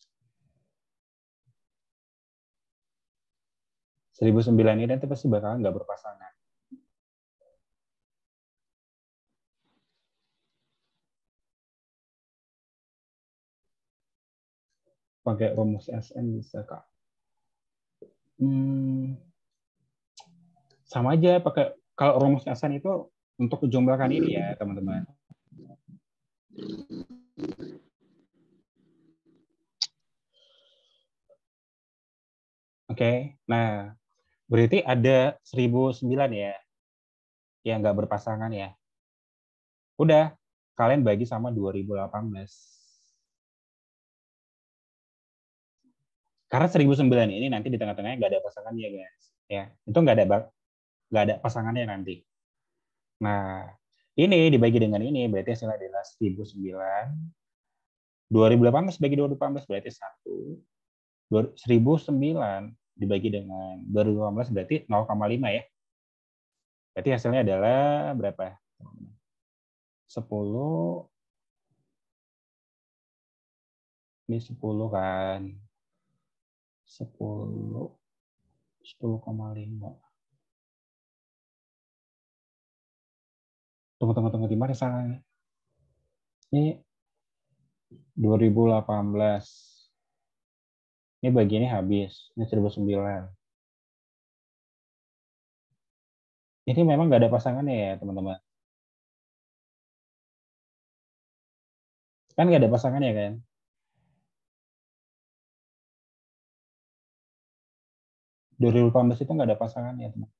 1009 ini nanti pasti bakalan nggak berpasangan. Pakai rumus SN bisa, Kak. Hmm, sama aja pakai kalau rumus SN itu untuk jumlahkan ini ya, teman-teman. okay. nah berarti ada 1009 ya yang nggak berpasangan ya. Udah, kalian bagi sama 2018. Karena 1009 ini nanti di tengah-tengahnya nggak ada pasangan ya guys. Ya, itu nggak ada nggak ada pasangannya nanti. Nah, ini dibagi dengan ini berarti hasilnya adalah 1009 2018 bagi 2018 berarti 1. 1009 dibagi dengan 2015 berarti 0,5 ya. Berarti hasilnya adalah berapa? 10 ini 10 kan. 10 10,5 tunggu tunggu tunggu di mana salahnya ini 2018 ini bagiannya habis. Ini 1009. Ini memang nggak ada pasangan ya, teman-teman. Kan nggak ada pasangannya kan? Dari 2018 itu nggak ada pasangannya, teman.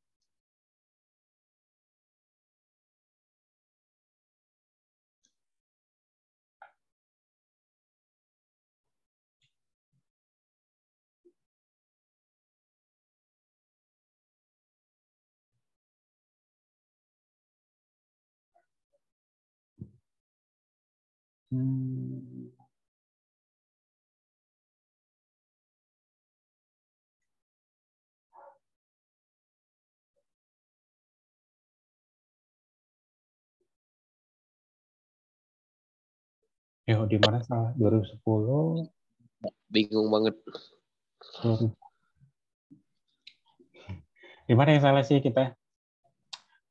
Hmm. Ya, di mana salah? 2010. Bingung banget. Hmm. Di mana yang salah sih kita?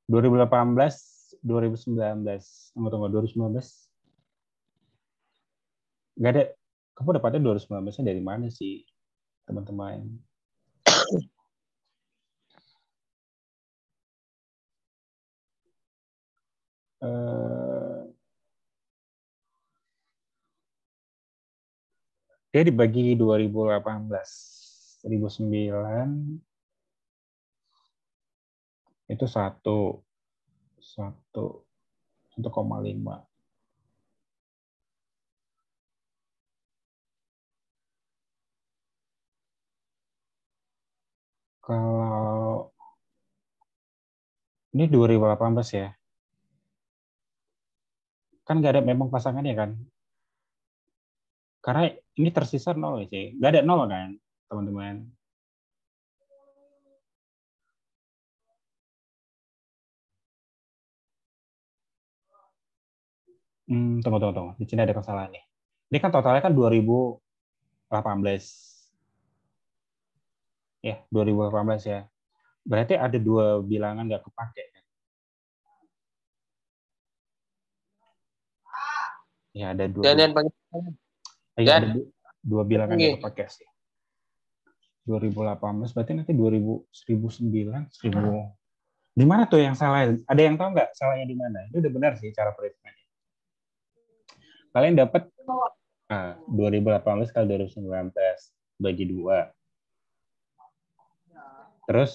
2018, 2019. Tunggu, tunggu, 2019 nggak ada kamu dapatnya 2019 dari mana sih teman-teman Uh, dia dibagi 2018, 2009 itu satu satu 1,5 Kalau ini 2018 ya. Kan gak ada memang pasangannya kan. Karena ini tersisa nol sih. Ya, gak ada nol kan, teman-teman. Hmm, tunggu, tunggu, tunggu. Di sini ada kesalahan nih. Ini kan totalnya kan 2018 ya eh, 2018 ya berarti ada dua bilangan nggak kepake kan? ya ada dua dan yang ya, dan. ada dua, dua bilangan iya. nggak kepake sih 2018 berarti nanti 2000 1009 1000 di mana tuh yang salah ada yang tahu nggak salahnya di mana itu udah benar sih cara perhitungannya kalian dapat ah, 2018 kali 2019 bagi dua Terus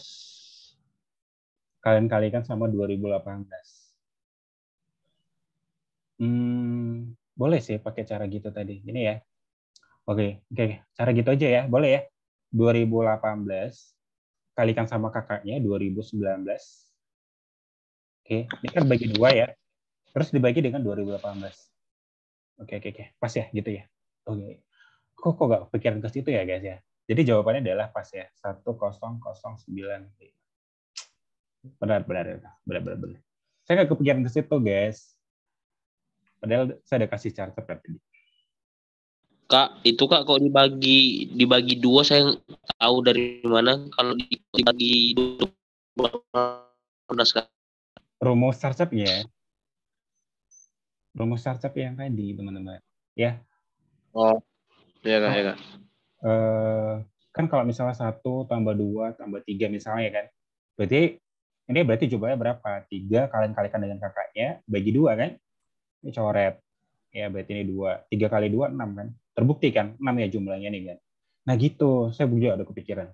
kalian kalikan sama 2018. Hmm, boleh sih pakai cara gitu tadi. Ini ya. Oke, oke. Cara gitu aja ya. Boleh ya. 2018 kalikan sama kakaknya 2019. Oke, ini kan bagi dua ya. Terus dibagi dengan 2018. Oke, oke, oke. Pas ya gitu ya. Oke. Kok kok gak pikiran ke situ ya, guys ya? Jadi jawabannya adalah pas ya, 10095. Benar, benar, benar, benar, benar. Saya nggak kepikiran ke situ, guys. Padahal saya udah kasih charter kan tadi. Kak, itu kak kok dibagi dibagi dua saya tahu dari mana kalau dibagi dua belas kak. Rumus charter ya. Rumus charter yang tadi teman-teman. Ya. Oh, iya kak, iya kak. Eh, kan kalau misalnya satu tambah dua tambah tiga misalnya kan, berarti ini berarti jumlahnya berapa? Tiga kalian kalikan dengan kakaknya bagi dua kan? Ini coret. Ya berarti ini dua. Tiga kali dua enam kan? Terbukti kan enam ya jumlahnya nih kan? Nah gitu, saya juga ada kepikiran.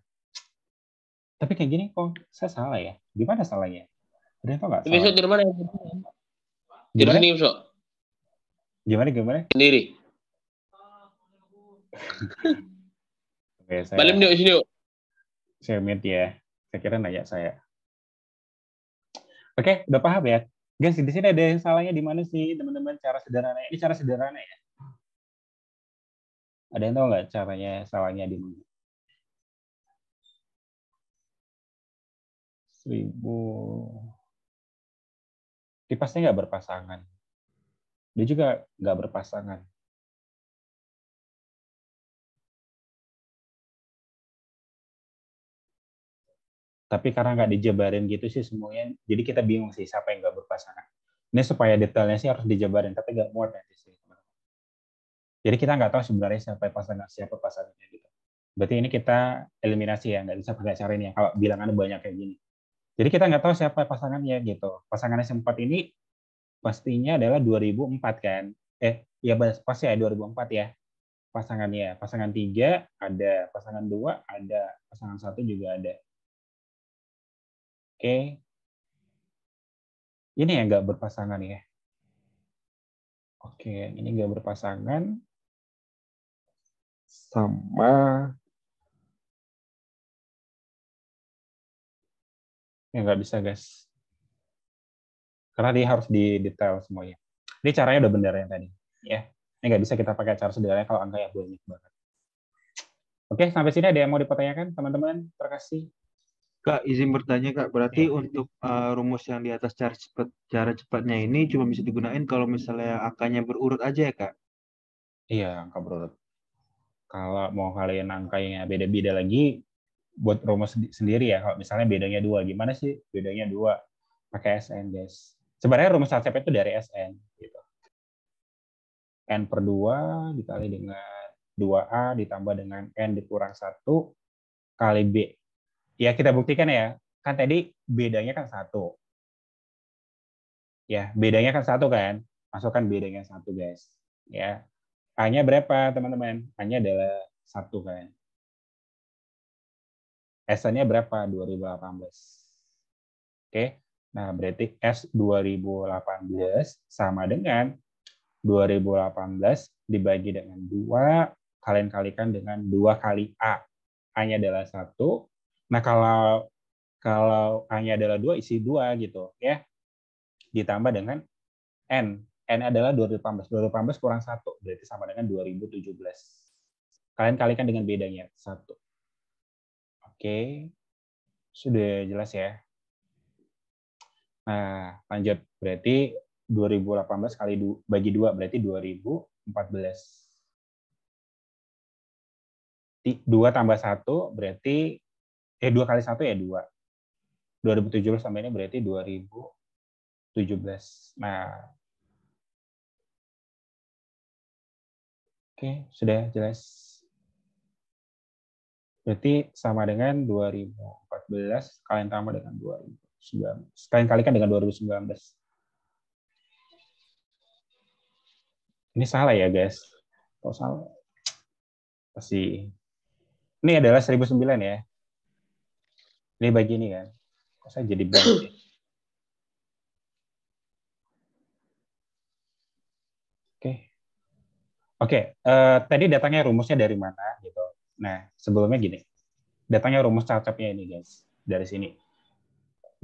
Tapi kayak gini kok saya salah ya? Gimana salahnya? Ada apa nggak? Besok di mana? Di sini besok. Gimana gimana? Sendiri. Eh, Oke, saya, Balik dulu, sini Saya mute ya. Saya kira nanya saya. Oke, udah paham ya? Guys, di sini ada yang salahnya di mana sih, teman-teman? Cara sederhana. Ini cara sederhana ya. Ada yang tahu nggak caranya salahnya di mana? Seribu. Tipasnya nggak berpasangan. Dia juga nggak berpasangan. tapi karena nggak dijabarin gitu sih semuanya jadi kita bingung sih siapa yang nggak berpasangan ini supaya detailnya sih harus dijabarin tapi nggak muat nanti sih jadi kita nggak tahu sebenarnya siapa pasangan siapa pasangannya gitu berarti ini kita eliminasi ya nggak bisa pakai cara ini ya kalau bilangannya banyak kayak gini jadi kita nggak tahu siapa pasangannya gitu pasangannya sempat ini pastinya adalah 2004 kan eh ya pasti ya 2004 ya pasangannya pasangan tiga ada pasangan dua ada pasangan satu juga ada Oke. Ini yang nggak berpasangan ya. Oke, okay. ini nggak berpasangan sama ya nggak bisa guys karena dia harus di detail semuanya ini caranya udah bener yang tadi ya ini nggak bisa kita pakai cara sederhana kalau angka yang banyak banget oke sampai sini ada yang mau dipertanyakan teman-teman terima kasih Kak, izin bertanya Kak, berarti ya. untuk uh, rumus yang di atas cara cepat cara cepatnya ini cuma bisa digunakan kalau misalnya angkanya berurut aja ya Kak? Iya, angka berurut. Kalau mau kalian angkanya beda-beda lagi, buat rumus sendiri ya. Kalau misalnya bedanya dua, gimana sih bedanya dua? Pakai SN guys. Sebenarnya rumus LCP itu dari SN. Gitu. N per 2 dikali dengan 2A ditambah dengan N dikurang 1 kali B ya kita buktikan ya kan tadi bedanya kan satu ya bedanya kan satu kan masukkan bedanya satu guys ya hanya berapa teman-teman hanya adalah satu kan S-nya berapa 2018 oke nah berarti S 2018 sama dengan 2018 dibagi dengan dua kalian kalikan dengan dua kali A hanya adalah satu Nah kalau kalau A-nya adalah dua isi dua gitu ya ditambah dengan N. N adalah 2018. 2018 kurang satu berarti sama dengan 2017. Kalian kalikan dengan bedanya, satu Oke, sudah jelas ya. Nah, lanjut. Berarti 2018 kali du bagi dua berarti 2014. dua tambah satu berarti eh dua kali satu ya dua 2017 sampai ini berarti 2017 nah oke sudah jelas berarti sama dengan 2014 kalian tambah dengan 2019 kalian kalikan dengan 2019 ini salah ya guys kalau salah pasti ini adalah 1009 ya ini bagi ini kan. Kok saya jadi blank ya? Oke. Oke, eh, tadi datangnya rumusnya dari mana gitu. Nah, sebelumnya gini. Datangnya rumus cacapnya ini guys, dari sini.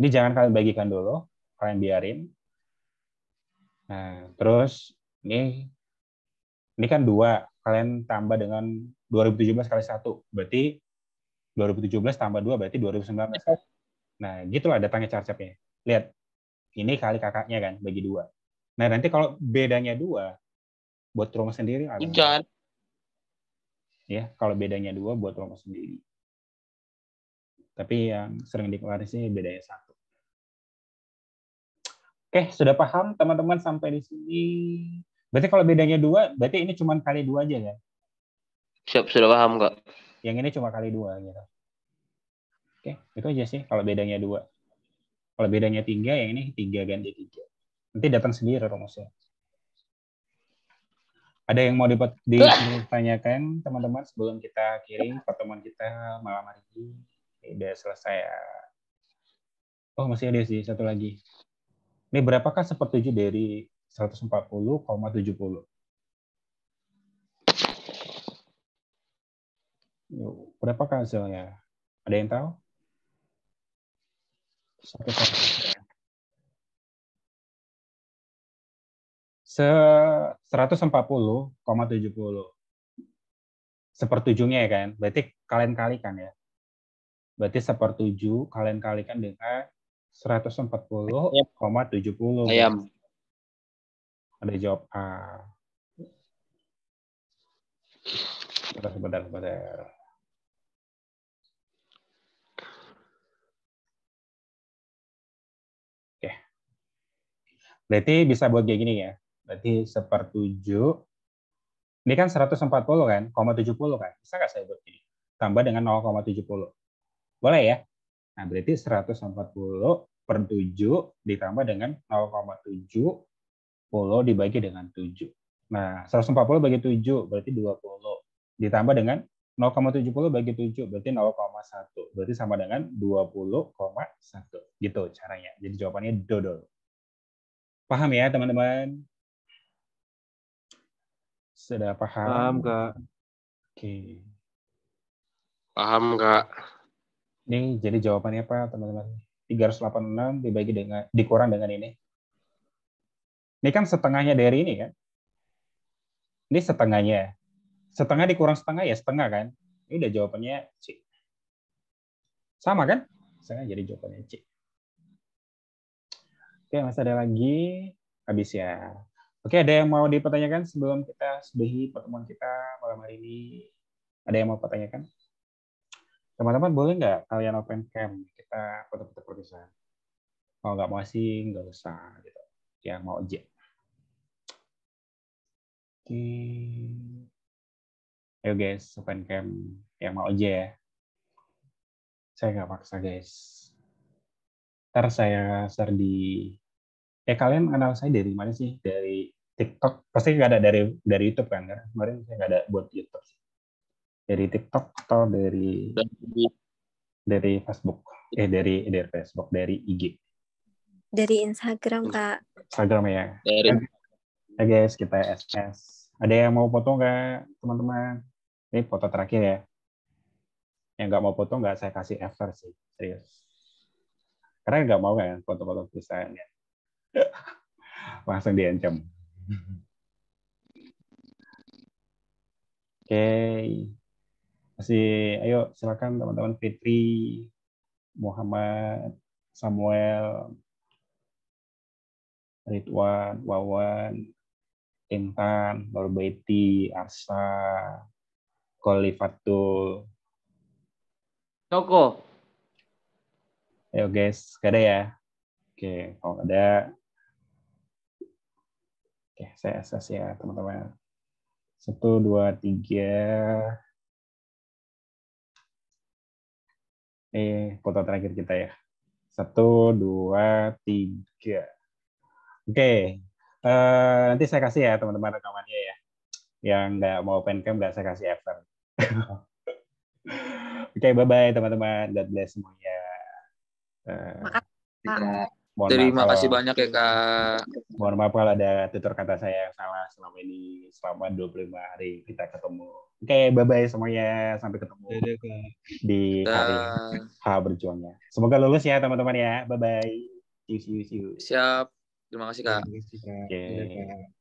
Ini jangan kalian bagikan dulu, kalian biarin. Nah, terus ini ini kan dua kalian tambah dengan 2017 kali satu berarti 2017 tambah 2 berarti 2019. Nah, gitulah datangnya charge-nya. Lihat, ini kali kakaknya kan, bagi dua. Nah, nanti kalau bedanya dua, buat rumah sendiri ada. Hujan. Ya, kalau bedanya dua buat rumah sendiri. Tapi yang sering sih bedanya satu. Oke, sudah paham teman-teman sampai di sini. Berarti kalau bedanya dua, berarti ini cuma kali dua aja ya? Siap, sudah paham kok. Yang ini cuma kali dua gitu. Oke, itu aja sih kalau bedanya dua. Kalau bedanya tiga, yang ini tiga ganti tiga. Nanti datang sendiri rumusnya. Ada yang mau dapat ditanyakan teman-teman sebelum kita kirim pertemuan kita malam hari ini? sudah selesai ya. Oh, masih ada sih satu lagi. Ini berapakah sepertujuh dari 140,70? berapa hasilnya? Ada yang tahu? Satu Se 140,70 sepertujuhnya ya kan? Berarti kalian kalikan ya. Berarti sepertujuh kalian kalikan dengan 140,70. Ayam. Ada jawab A. Sebentar, sebentar, sebentar. Berarti bisa buat kayak gini ya. Berarti sepertujuh. Ini kan 140 kan, 0,70 kan. Bisa nggak saya buat gini? Tambah dengan 0,70. Boleh ya? Nah, berarti 140 per 7 ditambah dengan 0,70 dibagi dengan 7. Nah, 140 bagi 7 berarti 20. Ditambah dengan 0,70 bagi 7 berarti 0,1. Berarti sama dengan 20,1. Gitu caranya. Jadi jawabannya dodol. Paham ya, teman-teman? Sudah paham? Paham, Kak. Oke. Paham, Kak. Ini jadi jawabannya apa, teman-teman? 386 dibagi dengan dikurang dengan ini. Ini kan setengahnya dari ini kan? Ini setengahnya. Setengah dikurang setengah ya setengah kan? Ini udah jawabannya C. Sama kan? Setengah jadi jawabannya C. Oke, masih ada lagi? Habis ya. Oke, ada yang mau dipertanyakan sebelum kita sudahi pertemuan kita malam hari ini? Ada yang mau pertanyakan? Teman-teman, boleh nggak kalian open cam? Kita foto-foto perpisahan. Kalau nggak mau asing, nggak usah. Gitu. Ya mau ojek. Oke. Ayo guys, open cam. Yang mau ojek ya. Saya nggak paksa guys. Ntar saya share di eh kalian kenal saya dari mana sih? Dari TikTok. Pasti nggak ada dari dari YouTube kan? Karena kemarin saya nggak ada buat YouTube. Dari TikTok atau dari dari Facebook. Eh dari dari Facebook, dari IG. Dari Instagram, Kak. Instagram ya. Dari. Ya guys, kita SS. Ada yang mau foto nggak, teman-teman? Ini foto terakhir ya. Yang nggak mau foto nggak saya kasih effort sih, serius karena nggak mau kan foto-foto perusahaannya langsung diancam oke okay. masih ayo silakan teman-teman Fitri Muhammad Samuel Ridwan Wawan Intan Norbeti Arsa Kolifatul Toko. Ayo guys, gak ada ya? Oke, kalau gak ada, oke saya assess ya teman-teman. Satu, dua, tiga. Eh, foto terakhir kita ya. Satu, dua, tiga. Oke, uh, nanti saya kasih ya teman-teman rekamannya ya. Yang nggak mau cam, nggak saya kasih after. Oke, okay, bye-bye teman-teman. God bless semuanya. Eh, makasih, Terima maaf kasih kalau, banyak ya Kak. Mohon maaf kalau ada tutur kata saya yang salah selama ini selama 25 hari kita ketemu. Oke, okay, bye-bye semuanya. Sampai ketemu di hari H berjuangnya. Semoga lulus ya teman-teman ya. Bye-bye. See you, see you, see you. Siap. Terima kasih Kak. Terima Okay. Kak.